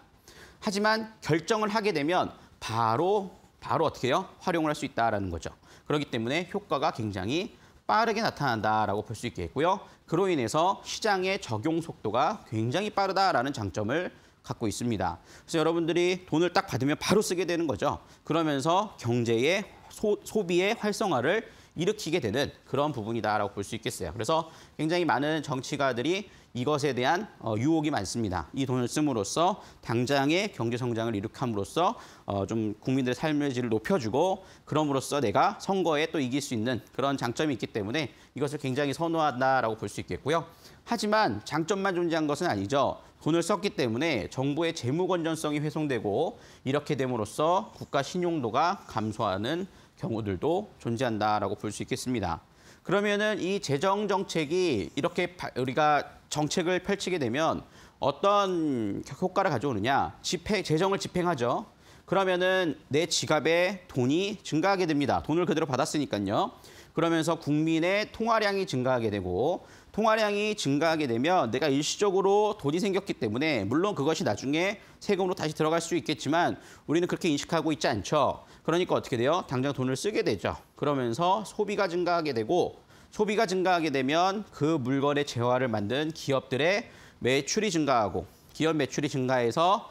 Speaker 1: 하지만 결정을 하게 되면 바로 바로 어떻게 해요? 활용을 할 수 있다라는 거죠. 그렇기 때문에 효과가 굉장히 빠르게 나타난다라고 볼 수 있겠고요. 그로 인해서 시장의 적용 속도가 굉장히 빠르다라는 장점을 갖고 있습니다. 그래서 여러분들이 돈을 딱 받으면 바로 쓰게 되는 거죠. 그러면서 경제의 소, 소비의 활성화를 일으키게 되는 그런 부분이다라고 볼 수 있겠어요. 그래서 굉장히 많은 정치가들이 이것에 대한 어, 유혹이 많습니다. 이 돈을 씀으로써 당장의 경제 성장을 이룩함으로써 어, 좀 국민들의 삶의 질을 높여주고 그럼으로써 내가 선거에 또 이길 수 있는 그런 장점이 있기 때문에 이것을 굉장히 선호한다라고 볼 수 있겠고요. 하지만 장점만 존재한 것은 아니죠. 돈을 썼기 때문에 정부의 재무 건전성이 훼손되고 이렇게 됨으로써 국가 신용도가 감소하는 경우들도 존재한다라고 볼 수 있겠습니다. 그러면은 이 재정 정책이 이렇게 우리가 정책을 펼치게 되면 어떤 효과를 가져오느냐. 집행, 재정을 집행하죠. 그러면은 내 지갑에 돈이 증가하게 됩니다. 돈을 그대로 받았으니까요. 그러면서 국민의 통화량이 증가하게 되고 통화량이 증가하게 되면 내가 일시적으로 돈이 생겼기 때문에 물론 그것이 나중에 세금으로 다시 들어갈 수 있겠지만 우리는 그렇게 인식하고 있지 않죠. 그러니까 어떻게 돼요? 당장 돈을 쓰게 되죠. 그러면서 소비가 증가하게 되고 소비가 증가하게 되면 그 물건의 재화를 만든 기업들의 매출이 증가하고 기업 매출이 증가해서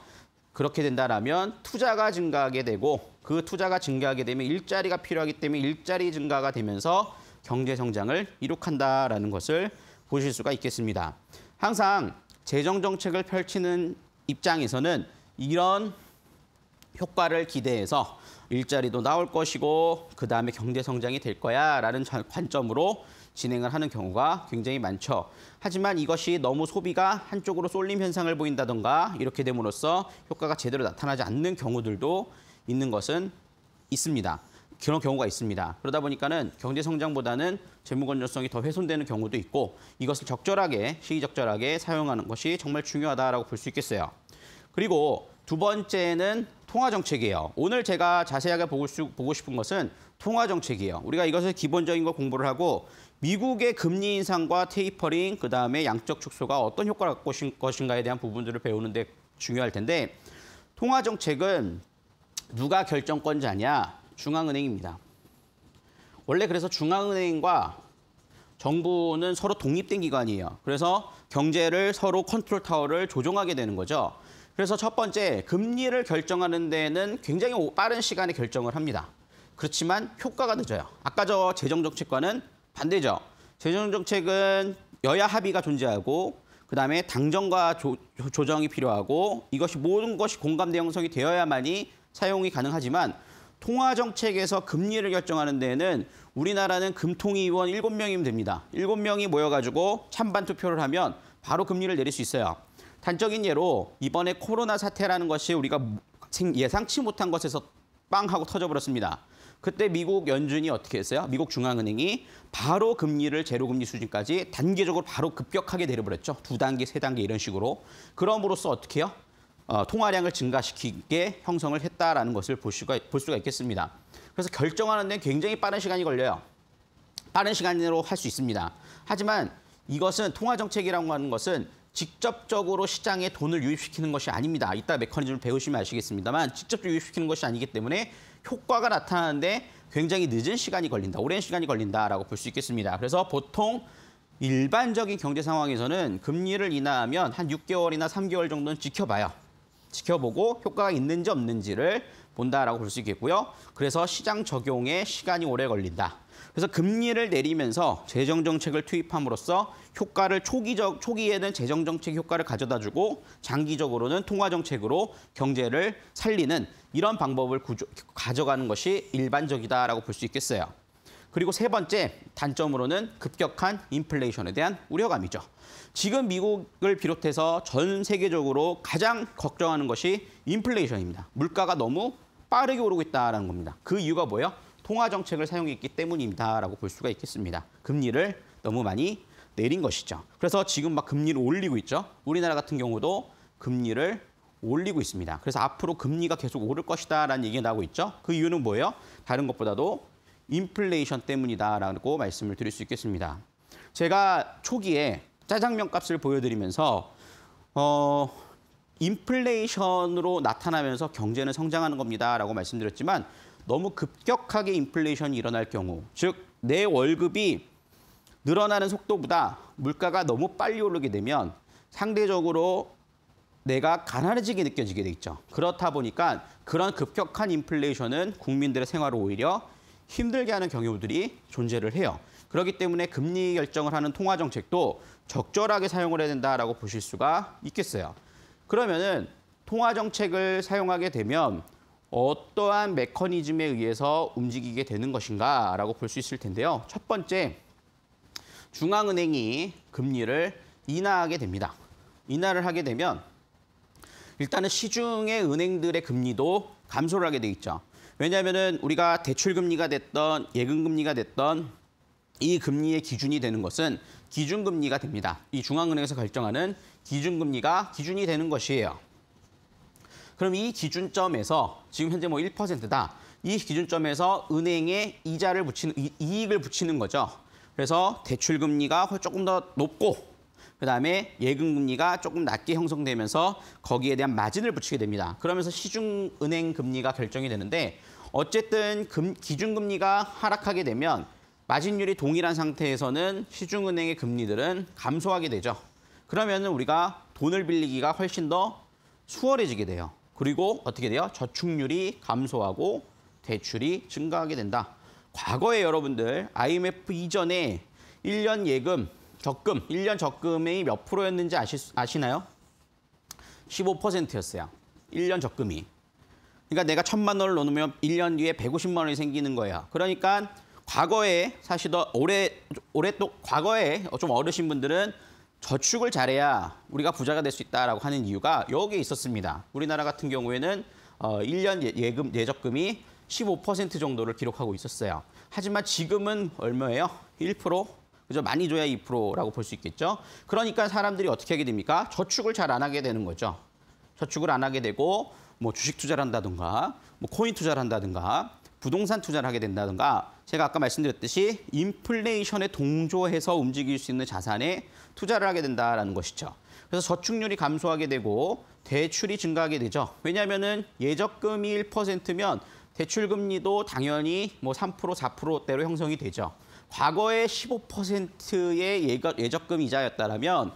Speaker 1: 그렇게 된다라면 투자가 증가하게 되고 그 투자가 증가하게 되면 일자리가 필요하기 때문에 일자리 증가가 되면서 경제 성장을 이룩한다라는 것을 보실 수가 있겠습니다. 항상 재정 정책을 펼치는 입장에서는 이런 효과를 기대해서 일자리도 나올 것이고 그다음에 경제 성장이 될 거야라는 관점으로 진행을 하는 경우가 굉장히 많죠. 하지만 이것이 너무 소비가 한쪽으로 쏠림 현상을 보인다던가 이렇게 됨으로써 효과가 제대로 나타나지 않는 경우들도 있는 것은 있습니다. 그런 경우가 있습니다. 그러다 보니까는 경제 성장보다는 재무 건전성이 더 훼손되는 경우도 있고 이것을 적절하게 시기적절하게 사용하는 것이 정말 중요하다라고 볼 수 있겠어요. 그리고 두 번째는 통화정책이에요. 오늘 제가 자세하게 보고, 수, 보고 싶은 것은 통화정책이에요. 우리가 이것을 기본적인 거 공부를 하고 미국의 금리 인상과 테이퍼링, 그다음에 양적 축소가 어떤 효과를 갖고 것인가에 대한 부분들을 배우는 데 중요할 텐데 통화정책은 누가 결정권자냐? 중앙은행입니다. 원래 그래서 중앙은행과 정부는 서로 독립된 기관이에요. 그래서 경제를 서로 컨트롤 타워를 조종하게 되는 거죠. 그래서 첫 번째, 금리를 결정하는 데는 에 굉장히 빠른 시간에 결정을 합니다. 그렇지만 효과가 늦어요. 아까 저 재정정책과는 반대죠. 재정정책은 여야 합의가 존재하고 그다음에 당정과 조, 정이 필요하고 이것이 모든 것이 공감대 형성이 되어야만이 사용이 가능하지만 통화정책에서 금리를 결정하는 데에는 우리나라는 금통위원 일곱 명이면 됩니다. 일곱 명이 모여가지고 찬반 투표를 하면 바로 금리를 내릴 수 있어요. 단적인 예로 이번에 코로나 사태라는 것이 우리가 예상치 못한 것에서 빵 하고 터져버렸습니다. 그때 미국 연준이 어떻게 했어요? 미국 중앙은행이 바로 금리를 제로금리 수준까지 단계적으로 바로 급격하게 내려버렸죠. 두 단계, 세 단계 이런 식으로. 그럼으로써 어떻게 해요? 어, 통화량을 증가시키게 형성을 했다라는 것을 볼 수가, 볼 수가 있겠습니다. 그래서 결정하는 데 굉장히 빠른 시간이 걸려요. 빠른 시간으로 할 수 있습니다. 하지만 이것은 통화정책이라고 하는 것은 직접적으로 시장에 돈을 유입시키는 것이 아닙니다. 이따 메커니즘을 배우시면 아시겠습니다만 직접 유입시키는 것이 아니기 때문에 효과가 나타나는데 굉장히 늦은 시간이 걸린다, 오랜 시간이 걸린다라고 볼 수 있겠습니다. 그래서 보통 일반적인 경제 상황에서는 금리를 인하하면 한 6개월이나 3개월 정도는 지켜봐요. 지켜보고 효과가 있는지 없는지를 본다라고 볼 수 있겠고요. 그래서 시장 적용에 시간이 오래 걸린다. 그래서 금리를 내리면서 재정 정책을 투입함으로써 효과를 초기적 초기에는 재정 정책 효과를 가져다주고 장기적으로는 통화 정책으로 경제를 살리는 이런 방법을 구조, 가져가는 것이 일반적이다라고 볼 수 있겠어요. 그리고 세 번째 단점으로는 급격한 인플레이션에 대한 우려감이죠. 지금 미국을 비롯해서 전 세계적으로 가장 걱정하는 것이 인플레이션입니다. 물가가 너무 빠르게 오르고 있다는 겁니다. 그 이유가 뭐예요? 통화 정책을 사용했기 때문이다라고 볼 수가 있겠습니다. 금리를 너무 많이 내린 것이죠. 그래서 지금 막 금리를 올리고 있죠. 우리나라 같은 경우도 금리를 올리고 있습니다. 그래서 앞으로 금리가 계속 오를 것이다라는 얘기가 나오고 있죠. 그 이유는 뭐예요? 다른 것보다도 인플레이션 때문이다라고 말씀을 드릴 수 있겠습니다. 제가 초기에 짜장면 값을 보여드리면서 어, 인플레이션으로 나타나면서 경제는 성장하는 겁니다라고 말씀드렸지만 너무 급격하게 인플레이션이 일어날 경우, 즉 내 월급이 늘어나는 속도보다 물가가 너무 빨리 오르게 되면 상대적으로 내가 가난해지게 느껴지게 되겠죠 그렇다 보니까 그런 급격한 인플레이션은 국민들의 생활을 오히려 힘들게 하는 경우들이 존재를 해요. 그렇기 때문에 금리 결정을 하는 통화 정책도 적절하게 사용을 해야 된다라고 보실 수가 있겠어요. 그러면은 통화 정책을 사용하게 되면 어떠한 메커니즘에 의해서 움직이게 되는 것인가라고 볼 수 있을 텐데요. 첫 번째, 중앙은행이 금리를 인하하게 됩니다. 인하를 하게 되면 일단은 시중의 은행들의 금리도 감소를 하게 돼 있죠. 왜냐하면 우리가 대출금리가 됐던 예금금리가 됐던 이 금리의 기준이 되는 것은 기준금리가 됩니다. 이 중앙은행에서 결정하는 기준금리가 기준이 되는 것이에요. 그럼 이 기준점에서 지금 현재 뭐 1%다. 이 기준점에서 은행에 이자를 붙이는 이익을 붙이는 거죠. 그래서 대출 금리가 조금 더 높고 그다음에 예금 금리가 조금 낮게 형성되면서 거기에 대한 마진을 붙이게 됩니다. 그러면서 시중 은행 금리가 결정이 되는데 어쨌든 금, 기준 금리가 하락하게 되면 마진율이 동일한 상태에서는 시중은행의 금리들은 감소하게 되죠. 그러면 은 우리가 돈을 빌리기가 훨씬 더 수월해지게 돼요. 그리고 어떻게 돼요? 저축률이 감소하고 대출이 증가하게 된다. 과거에 여러분들 IMF 이전에 1년 예금, 적금, 1년 적금이 몇 프로였는지 아시, 아시나요? 15%였어요. 1년 적금이. 그러니까 내가 천만 원을 넣으면 1년 뒤에 150만 원이 생기는 거예요. 그러니까 과거에 사실 더 오래 오래 또 과거에 좀 어르신 분들은 저축을 잘해야 우리가 부자가 될 수 있다라고 하는 이유가 여기에 있었습니다. 우리나라 같은 경우에는 어, 1년 예, 예금 예적금이 15% 정도를 기록하고 있었어요. 하지만 지금은 얼마예요? 1%? 그죠? 많이 줘야 2%라고 볼 수 있겠죠. 그러니까 사람들이 어떻게 하게 됩니까? 저축을 잘 안 하게 되는 거죠. 저축을 안 하게 되고 뭐 주식 투자를 한다든가 뭐 코인 투자를 한다든가 부동산 투자를 하게 된다든가 제가 아까 말씀드렸듯이 인플레이션에 동조해서 움직일 수 있는 자산에 투자를 하게 된다는 것이죠. 그래서 저축률이 감소하게 되고 대출이 증가하게 되죠. 왜냐하면 예적금이 1%면 대출 금리도 당연히 뭐 3%, 4%대로 형성이 되죠. 과거에 15%의 예적금 이자였다면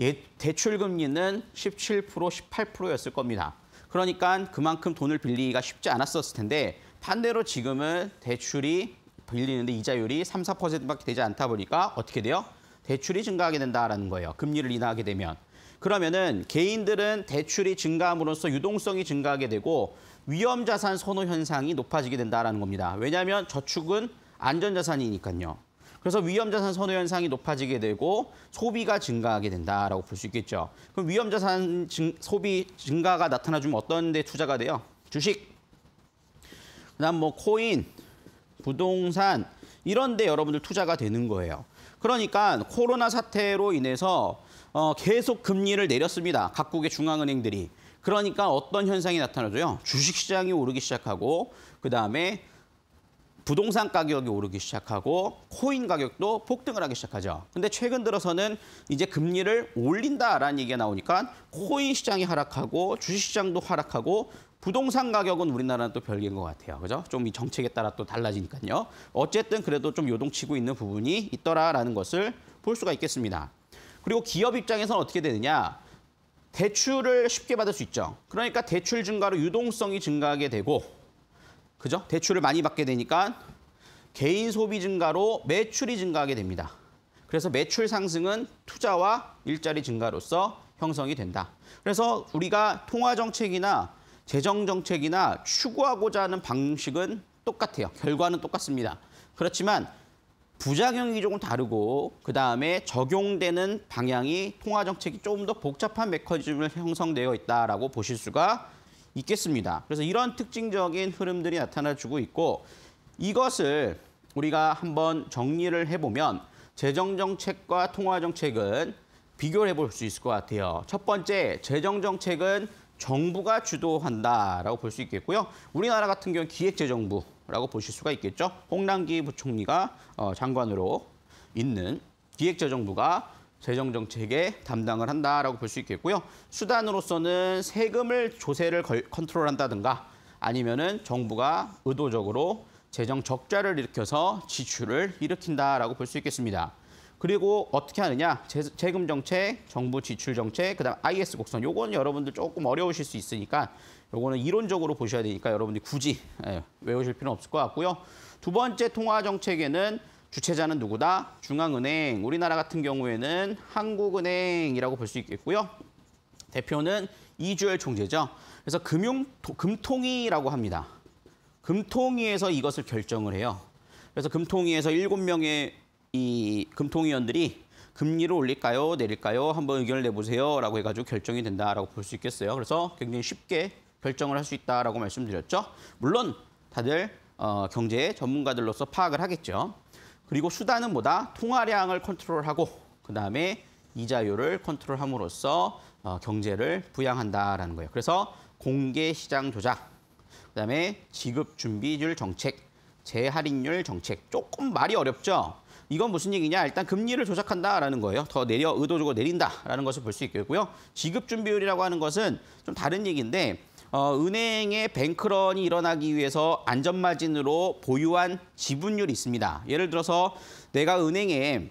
Speaker 1: 예, 대출 금리는 17%, 18%였을 겁니다. 그러니까 그만큼 돈을 빌리기가 쉽지 않았었을 텐데 반대로 지금은 대출이 빌리는데 이자율이 3, 4%밖에 되지 않다 보니까 어떻게 돼요? 대출이 증가하게 된다라는 거예요. 금리를 인하하게 되면. 그러면은 개인들은 대출이 증가함으로써 유동성이 증가하게 되고 위험 자산 선호 현상이 높아지게 된다라는 겁니다. 왜냐하면 저축은 안전 자산이니까요. 그래서 위험 자산 선호 현상이 높아지게 되고 소비가 증가하게 된다라고 볼 수 있겠죠. 그럼 위험 자산 소비 증가가 나타나주면 어떤 데 투자가 돼요? 주식, 그다음 뭐 코인, 부동산 이런 데 여러분들 투자가 되는 거예요. 그러니까 코로나 사태로 인해서 어, 계속 금리를 내렸습니다. 각국의 중앙은행들이. 그러니까 어떤 현상이 나타나죠? 주식시장이 오르기 시작하고 그다음에 부동산 가격이 오르기 시작하고 코인 가격도 폭등을 하기 시작하죠. 근데 최근 들어서는 이제 금리를 올린다라는 얘기가 나오니까 코인 시장이 하락하고 주식 시장도 하락하고 부동산 가격은 우리나라는 또 별개인 것 같아요. 그죠? 좀 이 정책에 따라 또 달라지니까요. 어쨌든 그래도 좀 요동치고 있는 부분이 있더라라는 것을 볼 수가 있겠습니다. 그리고 기업 입장에서는 어떻게 되느냐? 대출을 쉽게 받을 수 있죠. 그러니까 대출 증가로 유동성이 증가하게 되고, 그죠? 대출을 많이 받게 되니까 개인 소비 증가로 매출이 증가하게 됩니다. 그래서 매출 상승은 투자와 일자리 증가로서 형성이 된다. 그래서 우리가 통화 정책이나 재정 정책이나 추구하고자 하는 방식은 똑같아요. 결과는 똑같습니다. 그렇지만 부작용이 조금 다르고 그다음에 적용되는 방향이 통화 정책이 조금 더 복잡한 메커니즘을 형성되어 있다라고 보실 수가 있겠습니다. 그래서 이런 특징적인 흐름들이 나타나주고 있고 이것을 우리가 한번 정리를 해보면 재정 정책과 통화 정책은 비교를 해볼 수 있을 것 같아요. 첫 번째, 재정 정책은 정부가 주도한다라고 볼 수 있겠고요. 우리나라 같은 경우 는 기획재정부라고 보실 수가 있겠죠. 홍남기 부총리가 어, 장관으로 있는 기획재정부가 재정정책에 담당을 한다라고 볼 수 있겠고요. 수단으로서는 세금을 조세를 컨트롤한다든가 아니면은 정부가 의도적으로 재정 적자를 일으켜서 지출을 일으킨다라고 볼 수 있겠습니다. 그리고 어떻게 하느냐? 재금 정책, 정부 지출 정책, 그다음 IS 곡선. 요건 여러분들 조금 어려우실 수 있으니까 요거는 이론적으로 보셔야 되니까 여러분들이 굳이 예, 외우실 필요는 없을 것 같고요. 두 번째 통화 정책에는 주체자는 누구다? 중앙은행. 우리나라 같은 경우에는 한국은행이라고 볼 수 있겠고요. 대표는 이주열 총재죠. 그래서 금융 금통위라고 합니다. 금통위에서 이것을 결정을 해요. 그래서 금통위에서 일곱 명의 이 금통위원들이 금리를 올릴까요, 내릴까요? 한번 의견을 내보세요라고 해가지고 결정이 된다라고 볼 수 있겠어요. 그래서 굉장히 쉽게 결정을 할 수 있다라고 말씀드렸죠. 물론 다들 어, 경제 전문가들로서 파악을 하겠죠. 그리고 수단은 뭐다? 통화량을 컨트롤하고 그다음에 이자율을 컨트롤함으로써 어, 경제를 부양한다라는 거예요. 그래서 공개 시장 조작, 그다음에 지급 준비율 정책, 재할인율 정책. 조금 말이 어렵죠. 이건 무슨 얘기냐? 일단 금리를 조작한다라는 거예요. 더 내려 의도적으로 내린다라는 것을 볼 수 있겠고요. 지급 준비율이라고 하는 것은 좀 다른 얘기인데 어, 은행의 뱅크런이 일어나기 위해서 안전마진으로 보유한 지분율이 있습니다. 예를 들어서 내가 은행에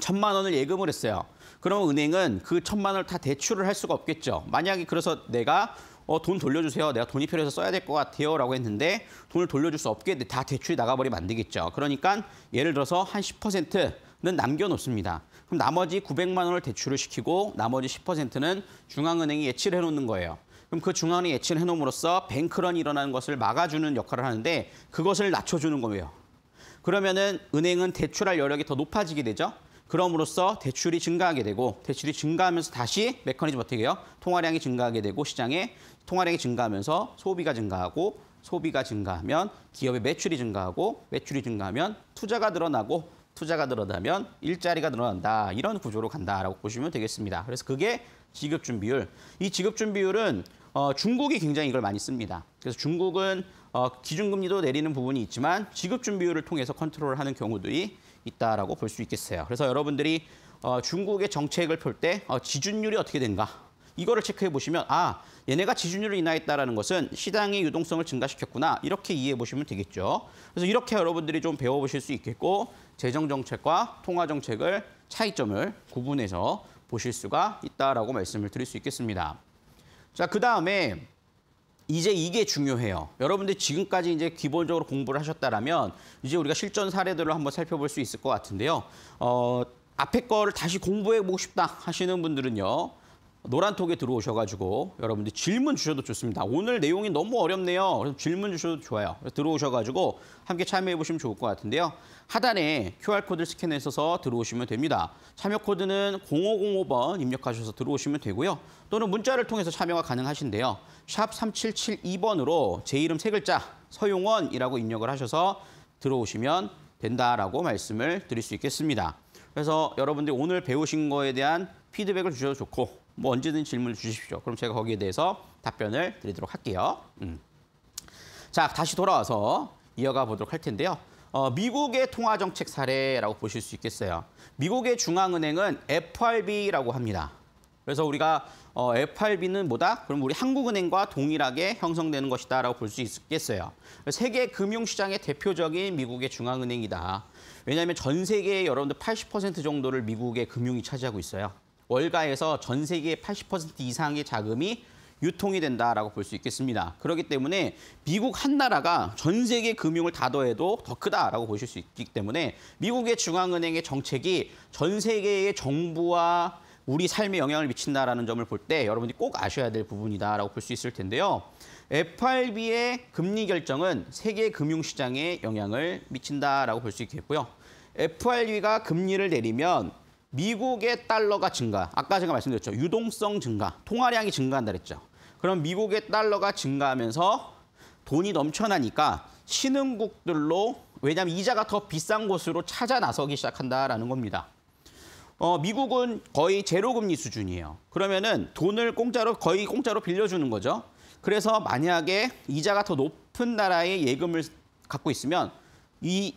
Speaker 1: 천만 원을 예금을 했어요. 그러면 은행은 그 천만 원을 다 대출을 할 수가 없겠죠. 만약에 그래서 내가 어, 돈 돌려주세요. 내가 돈이 필요해서 써야 될 것 같아요. 라고 했는데 돈을 돌려줄 수 없게 다 대출이 나가버리면 안 되겠죠. 그러니까 예를 들어서 한 10%는 남겨놓습니다. 그럼 나머지 900만 원을 대출을 시키고 나머지 10%는 중앙은행이 예치를 해놓는 거예요. 그럼 그 중앙은행 예치를 해놓음으로써 뱅크런이 일어나는 것을 막아주는 역할을 하는데 그것을 낮춰주는 거예요. 그러면은 은행은 대출할 여력이 더 높아지게 되죠. 그럼으로써 대출이 증가하게 되고 대출이 증가하면서 다시 메커니즘 어떻게 해요? 통화량이 증가하게 되고 시장에 통화량이 증가하면서 소비가 증가하고 소비가 증가하면 기업의 매출이 증가하고 매출이 증가하면 투자가 늘어나고 투자가 늘어나면 일자리가 늘어난다. 이런 구조로 간다라고 보시면 되겠습니다. 그래서 그게 지급 준비율. 이 지급 준비율은 어, 중국이 굉장히 이걸 많이 씁니다. 그래서 중국은 어, 기준금리도 내리는 부분이 있지만 지급 준비율을 통해서 컨트롤하는 경우들이 있다라고 볼 수 있겠어요. 그래서 여러분들이 어, 중국의 정책을 풀때 어, 지준율이 어떻게 된가 이거를 체크해 보시면 아 얘네가 지준율을 인하했다라는 것은 시장의 유동성을 증가시켰구나 이렇게 이해해 보시면 되겠죠. 그래서 이렇게 여러분들이 좀 배워보실 수 있겠고 재정 정책과 통화 정책을 차이점을 구분해서 보실 수가 있다라고 말씀을 드릴 수 있겠습니다. 자그 다음에 이제 이게 중요해요. 여러분들 지금까지 이제 기본적으로 공부를 하셨다라면 이제 우리가 실전 사례들을 한번 살펴볼 수 있을 것 같은데요. 어, 앞에 거를 다시 공부해보고 싶다 하시는 분들은요. 노란톡에 들어오셔가지고 여러분들 질문 주셔도 좋습니다. 오늘 내용이 너무 어렵네요. 그래서 질문 주셔도 좋아요. 들어오셔가지고 함께 참여해보시면 좋을 것 같은데요. 하단에 QR코드를 스캔해서 들어오시면 됩니다. 참여 코드는 0505번 입력하셔서 들어오시면 되고요. 또는 문자를 통해서 참여가 가능하신데요. 샵 3772번으로 제 이름 세 글자 서용원이라고 입력을 하셔서 들어오시면 된다라고 말씀을 드릴 수 있겠습니다. 그래서 여러분들이 오늘 배우신 거에 대한 피드백을 주셔도 좋고 뭐 언제든 질문을 주십시오. 그럼 제가 거기에 대해서 답변을 드리도록 할게요. 음. 자, 다시 돌아와서 이어가 보도록 할 텐데요. 어, 미국의 통화정책 사례라고 보실 수 있겠어요. 미국의 중앙은행은 FRB라고 합니다. 그래서 우리가 어, FRB는 뭐다? 그럼 우리 한국은행과 동일하게 형성되는 것이다라고 볼 수 있겠어요. 세계 금융시장의 대표적인 미국의 중앙은행이다. 왜냐하면 전 세계의 여러분들 80% 정도를 미국의 금융이 차지하고 있어요. 월가에서 전 세계 80% 이상의 자금이 유통이 된다라고 볼 수 있겠습니다. 그렇기 때문에 미국 한 나라가 전 세계 금융을 다 더해도 더 크다라고 보실 수 있기 때문에 미국의 중앙은행의 정책이 전 세계의 정부와 우리 삶에 영향을 미친다라는 점을 볼 때 여러분이 꼭 아셔야 될 부분이다라고 볼 수 있을 텐데요. FRB의 금리 결정은 세계 금융시장에 영향을 미친다라고 볼 수 있겠고요. FRB가 금리를 내리면 미국의 달러가 증가. 아까 제가 말씀드렸죠. 유동성 증가. 통화량이 증가한다 그랬죠. 그럼 미국의 달러가 증가하면서 돈이 넘쳐나니까 신흥국들로 왜냐하면 이자가 더 비싼 곳으로 찾아 나서기 시작한다라는 겁니다. 어, 미국은 거의 제로금리 수준이에요. 그러면은 돈을 공짜로 거의 공짜로 빌려주는 거죠. 그래서 만약에 이자가 더 높은 나라의 예금을 갖고 있으면 이,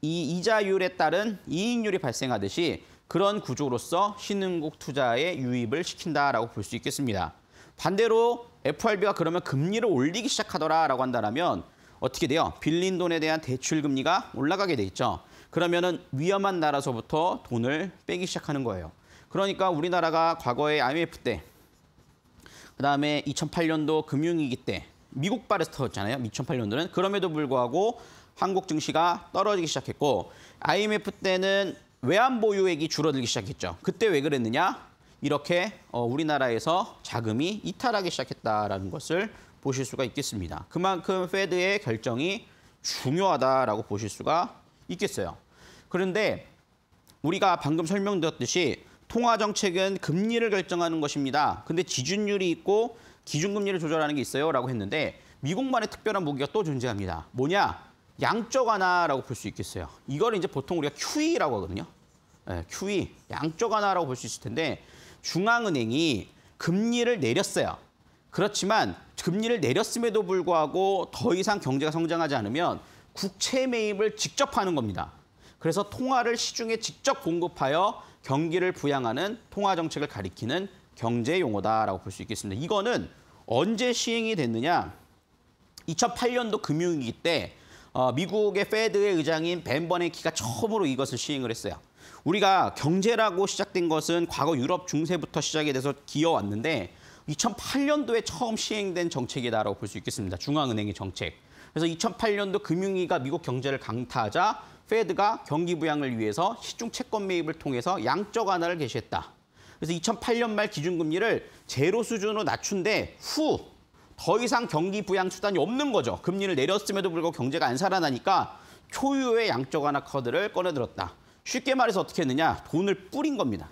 Speaker 1: 이 이자율에 따른 이익률이 발생하듯이 그런 구조로서 신흥국 투자에 유입을 시킨다라고 볼 수 있겠습니다. 반대로 FRB가 그러면 금리를 올리기 시작하더라라고 한다면 어떻게 돼요? 빌린 돈에 대한 대출 금리가 올라가게 돼 있죠. 그러면은 위험한 나라서부터 돈을 빼기 시작하는 거예요. 그러니까 우리나라가 과거에 IMF 때, 그다음에 2008년도 금융위기 때 미국 발에서터졌잖아요 2008년도는 그럼에도 불구하고 한국 증시가 떨어지기 시작했고 IMF 때는 외환 보유액이 줄어들기 시작했죠. 그때 왜 그랬느냐? 이렇게 어, 우리나라에서 자금이 이탈하기 시작했다라는 것을 보실 수가 있겠습니다. 그만큼 페드의 결정이 중요하다라고 보실 수가 있겠어요. 그런데 우리가 방금 설명드렸듯이 통화 정책은 금리를 결정하는 것입니다. 근데 지준율이 있고 기준금리를 조절하는 게 있어요라고 했는데 미국만의 특별한 무기가 또 존재합니다. 뭐냐? 양적 완화라고 볼 수 있겠어요. 이걸 이제 보통 우리가 QE라고 하거든요. 예, QE 양쪽 하나라고 볼 수 있을 텐데 중앙은행이 금리를 내렸어요. 그렇지만 금리를 내렸음에도 불구하고 더 이상 경제가 성장하지 않으면 국채 매입을 직접 하는 겁니다. 그래서 통화를 시중에 직접 공급하여 경기를 부양하는 통화 정책을 가리키는 경제 용어다라고 볼 수 있겠습니다. 이거는 언제 시행이 됐느냐? 2008년도 금융위기 때 어, 미국의 페드의 의장인 벤 버네키가 처음으로 이것을 시행을 했어요. 우리가 경제라고 시작된 것은 과거 유럽 중세부터 시작이 돼서 기어왔는데 2008년도에 처음 시행된 정책이다라고 볼 수 있겠습니다. 중앙은행의 정책. 그래서 2008년도 금융위가 미국 경제를 강타하자 페드가 경기 부양을 위해서 시중 채권 매입을 통해서 양적 완화를 개시했다. 그래서 2008년 말 기준금리를 제로 수준으로 낮춘데 후 더 이상 경기 부양 수단이 없는 거죠. 금리를 내렸음에도 불구하고 경제가 안 살아나니까 초유의 양적 완화 커드를 꺼내들었다. 쉽게 말해서 어떻게 했느냐? 돈을 뿌린 겁니다.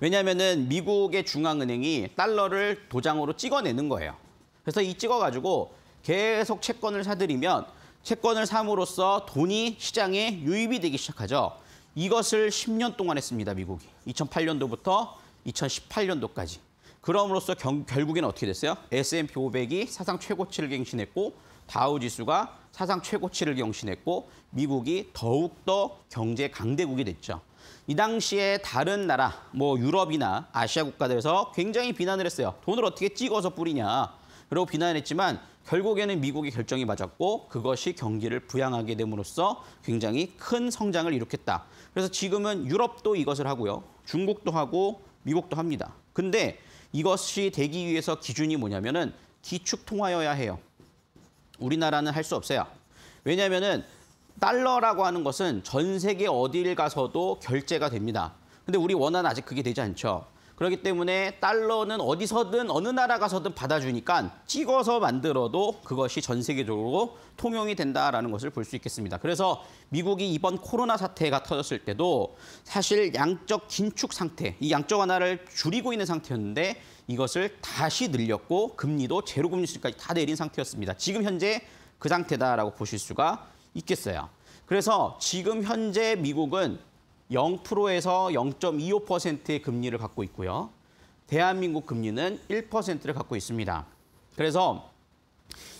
Speaker 1: 왜냐하면은 미국의 중앙은행이 달러를 도장으로 찍어내는 거예요. 그래서 이 찍어가지고 계속 채권을 사들이면 채권을 삼으로써 돈이 시장에 유입이 되기 시작하죠. 이것을 10년 동안 했습니다, 미국이. 2008년도부터 2018년도까지. 그럼으로써 결국에는 어떻게 됐어요? S&P 500이 사상 최고치를 갱신했고 다우 지수가 사상 최고치를 경신했고 미국이 더욱더 경제 강대국이 됐죠. 이 당시에 다른 나라, 뭐 유럽이나 아시아 국가들에서 굉장히 비난을 했어요. 돈을 어떻게 찍어서 뿌리냐. 그리고 비난했지만 을 결국에는 미국이 결정이 맞았고 그것이 경기를 부양하게 됨으로써 굉장히 큰 성장을 일으켰다. 그래서 지금은 유럽도 이것을 하고요. 중국도 하고 미국도 합니다. 근데 이것이 되기 위해서 기준이 뭐냐면은 기축통화여야 해요. 우리나라는 할 수 없어요. 왜냐하면 달러라고 하는 것은 전 세계 어디를 가서도 결제가 됩니다. 근데 우리 원화는 아직 그게 되지 않죠. 그렇기 때문에 달러는 어디서든 어느 나라 가서든 받아주니까 찍어서 만들어도 그것이 전 세계적으로 통용이 된다라는 것을 볼 수 있겠습니다. 그래서 미국이 이번 코로나 사태가 터졌을 때도 사실 양적 긴축 상태, 이 양적 완화를 줄이고 있는 상태였는데 이것을 다시 늘렸고 금리도 제로 금리 수준까지 다 내린 상태였습니다. 지금 현재 그 상태다라고 보실 수가 있겠어요. 그래서 지금 현재 미국은 0%에서 0.25%의 금리를 갖고 있고요. 대한민국 금리는 1%를 갖고 있습니다. 그래서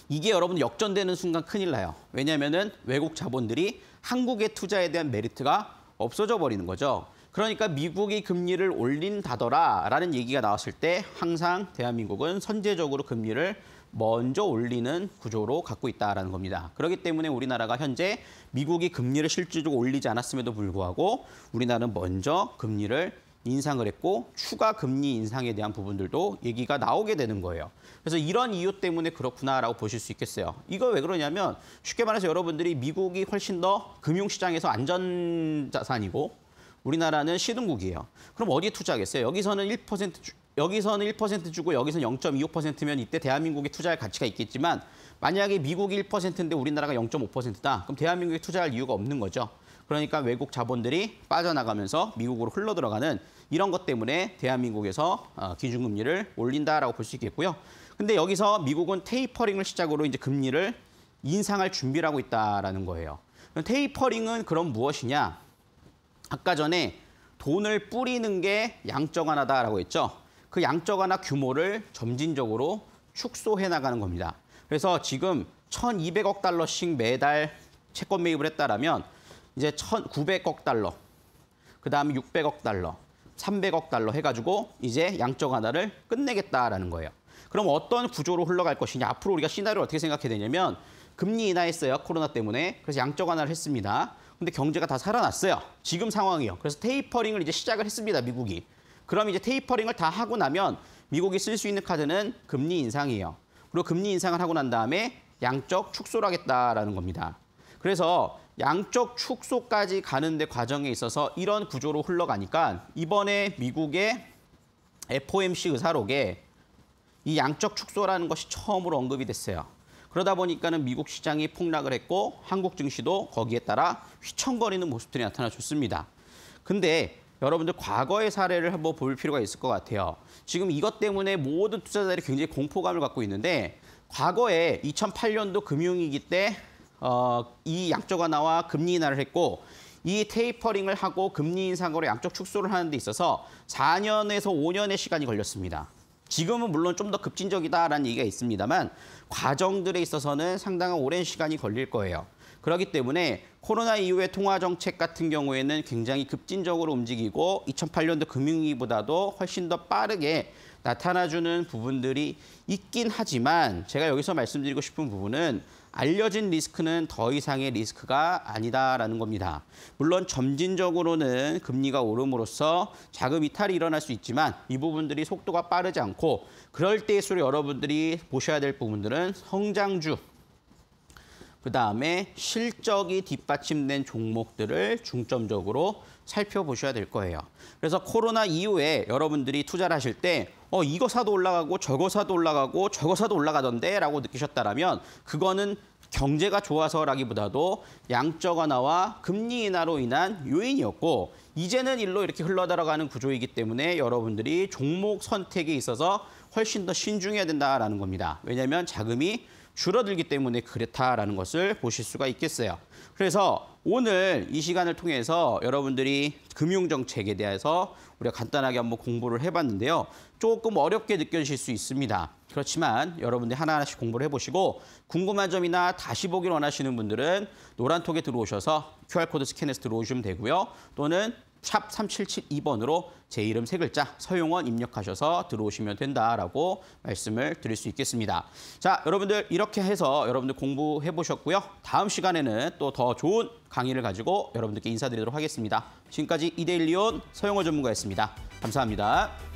Speaker 1: 이게 여러분 역전되는 순간 큰일 나요. 왜냐하면 외국 자본들이 한국의 투자에 대한 메리트가 없어져 버리는 거죠. 그러니까 미국이 금리를 올린다더라라는 얘기가 나왔을 때 항상 대한민국은 선제적으로 금리를 먼저 올리는 구조로 갖고 있다라는 겁니다. 그렇기 때문에 우리나라가 현재 미국이 금리를 실질적으로 올리지 않았음에도 불구하고 우리나라는 먼저 금리를 인상을 했고 추가 금리 인상에 대한 부분들도 얘기가 나오게 되는 거예요. 그래서 이런 이유 때문에 그렇구나라고 보실 수 있겠어요. 이거 왜 그러냐면 쉽게 말해서 여러분들이 미국이 훨씬 더 금융시장에서 안전자산이고 우리나라는 시등국이에요. 그럼 어디에 투자하겠어요? 여기서는 1% 여기서는 1% 주고 여기서는 0.25%면 이때 대한민국이 투자할 가치가 있겠지만 만약에 미국이 1%인데 우리나라가 0.5%다. 그럼 대한민국이 투자할 이유가 없는 거죠. 그러니까 외국 자본들이 빠져나가면서 미국으로 흘러들어가는 이런 것 때문에 대한민국에서 어, 기준금리를 올린다라고 볼 수 있겠고요. 근데 여기서 미국은 테이퍼링을 시작으로 이제 금리를 인상할 준비를 하고 있다라는 거예요. 테이퍼링은 그럼 무엇이냐? 아까 전에 돈을 뿌리는 게 양적 완화다라고 했죠. 그 양적 완화 규모를 점진적으로 축소해 나가는 겁니다. 그래서 지금 1,200억 달러씩 매달 채권 매입을 했다라면 이제 1,900억 달러, 그다음에 600억 달러, 300억 달러 해가지고 이제 양적 완화를 끝내겠다라는 거예요. 그럼 어떤 구조로 흘러갈 것이냐 앞으로 우리가 시나리오를 어떻게 생각해야 되냐면 금리 인하했어요 코로나 때문에 그래서 양적 완화를 했습니다. 근데 경제가 다 살아났어요 지금 상황이요. 그래서 테이퍼링을 이제 시작을 했습니다 미국이. 그럼 이제 테이퍼링을 다 하고 나면 미국이 쓸 수 있는 카드는 금리 인상이에요. 그리고 금리 인상을 하고 난 다음에 양적 축소를 하겠다라는 겁니다. 그래서 양적 축소까지 가는데 과정에 있어서 이런 구조로 흘러가니까 이번에 미국의 FOMC 의사록에 이 양적 축소라는 것이 처음으로 언급이 됐어요. 그러다 보니까는 미국 시장이 폭락을 했고 한국 증시도 거기에 따라 휘청거리는 모습들이 나타나줬습니다. 근데 여러분들 과거의 사례를 한번 볼 필요가 있을 것 같아요. 지금 이것 때문에 모든 투자자들이 굉장히 공포감을 갖고 있는데 과거에 2008년도 금융위기 때 어, 이 양적 완화와 금리 인하를 했고 이 테이퍼링을 하고 금리 인상으로 양적 축소를 하는 데 있어서 4년에서 5년의 시간이 걸렸습니다. 지금은 물론 좀 더 급진적이다라는 얘기가 있습니다만 과정들에 있어서는 상당한 오랜 시간이 걸릴 거예요. 그렇기 때문에 코로나 이후의 통화 정책 같은 경우에는 굉장히 급진적으로 움직이고 2008년도 금융위기보다도 훨씬 더 빠르게 나타나주는 부분들이 있긴 하지만 제가 여기서 말씀드리고 싶은 부분은 알려진 리스크는 더 이상의 리스크가 아니다라는 겁니다. 물론 점진적으로는 금리가 오름으로써 자금 이탈이 일어날 수 있지만 이 부분들이 속도가 빠르지 않고 그럴 때일수록 여러분들이 보셔야 될 부분들은 성장주 그다음에 실적이 뒷받침된 종목들을 중점적으로 살펴보셔야 될 거예요. 그래서 코로나 이후에 여러분들이 투자를 하실 때 어, 이거 사도 올라가고 저거 사도 올라가고 저거 사도 올라가던데 라고 느끼셨다면 그거는 경제가 좋아서라기보다도 양적 완화와 금리 인하로 인한 요인이었고 이제는 일로 이렇게 흘러들어가는 구조이기 때문에 여러분들이 종목 선택에 있어서 훨씬 더 신중해야 된다라는 겁니다. 왜냐하면 자금이 줄어들기 때문에 그렇다라는 것을 보실 수가 있겠어요. 그래서 오늘 이 시간을 통해서 여러분들이 금융정책에 대해서 우리가 간단하게 한번 공부를 해봤는데요. 조금 어렵게 느껴지실 수 있습니다. 그렇지만 여러분들이 하나하나씩 공부를 해보시고 궁금한 점이나 다시 보길 원하시는 분들은 노란톡에 들어오셔서 QR코드 스캔해서 들어오시면 되고요. 또는 샵 3772번으로 제 이름 세 글자 서용원 입력하셔서 들어오시면 된다라고 말씀을 드릴 수 있겠습니다. 자, 여러분들 이렇게 해서 여러분들 공부해 보셨고요. 다음 시간에는 또 더 좋은 강의를 가지고 여러분들께 인사드리도록 하겠습니다. 지금까지 이데일리온 서용호 전문가였습니다. 감사합니다.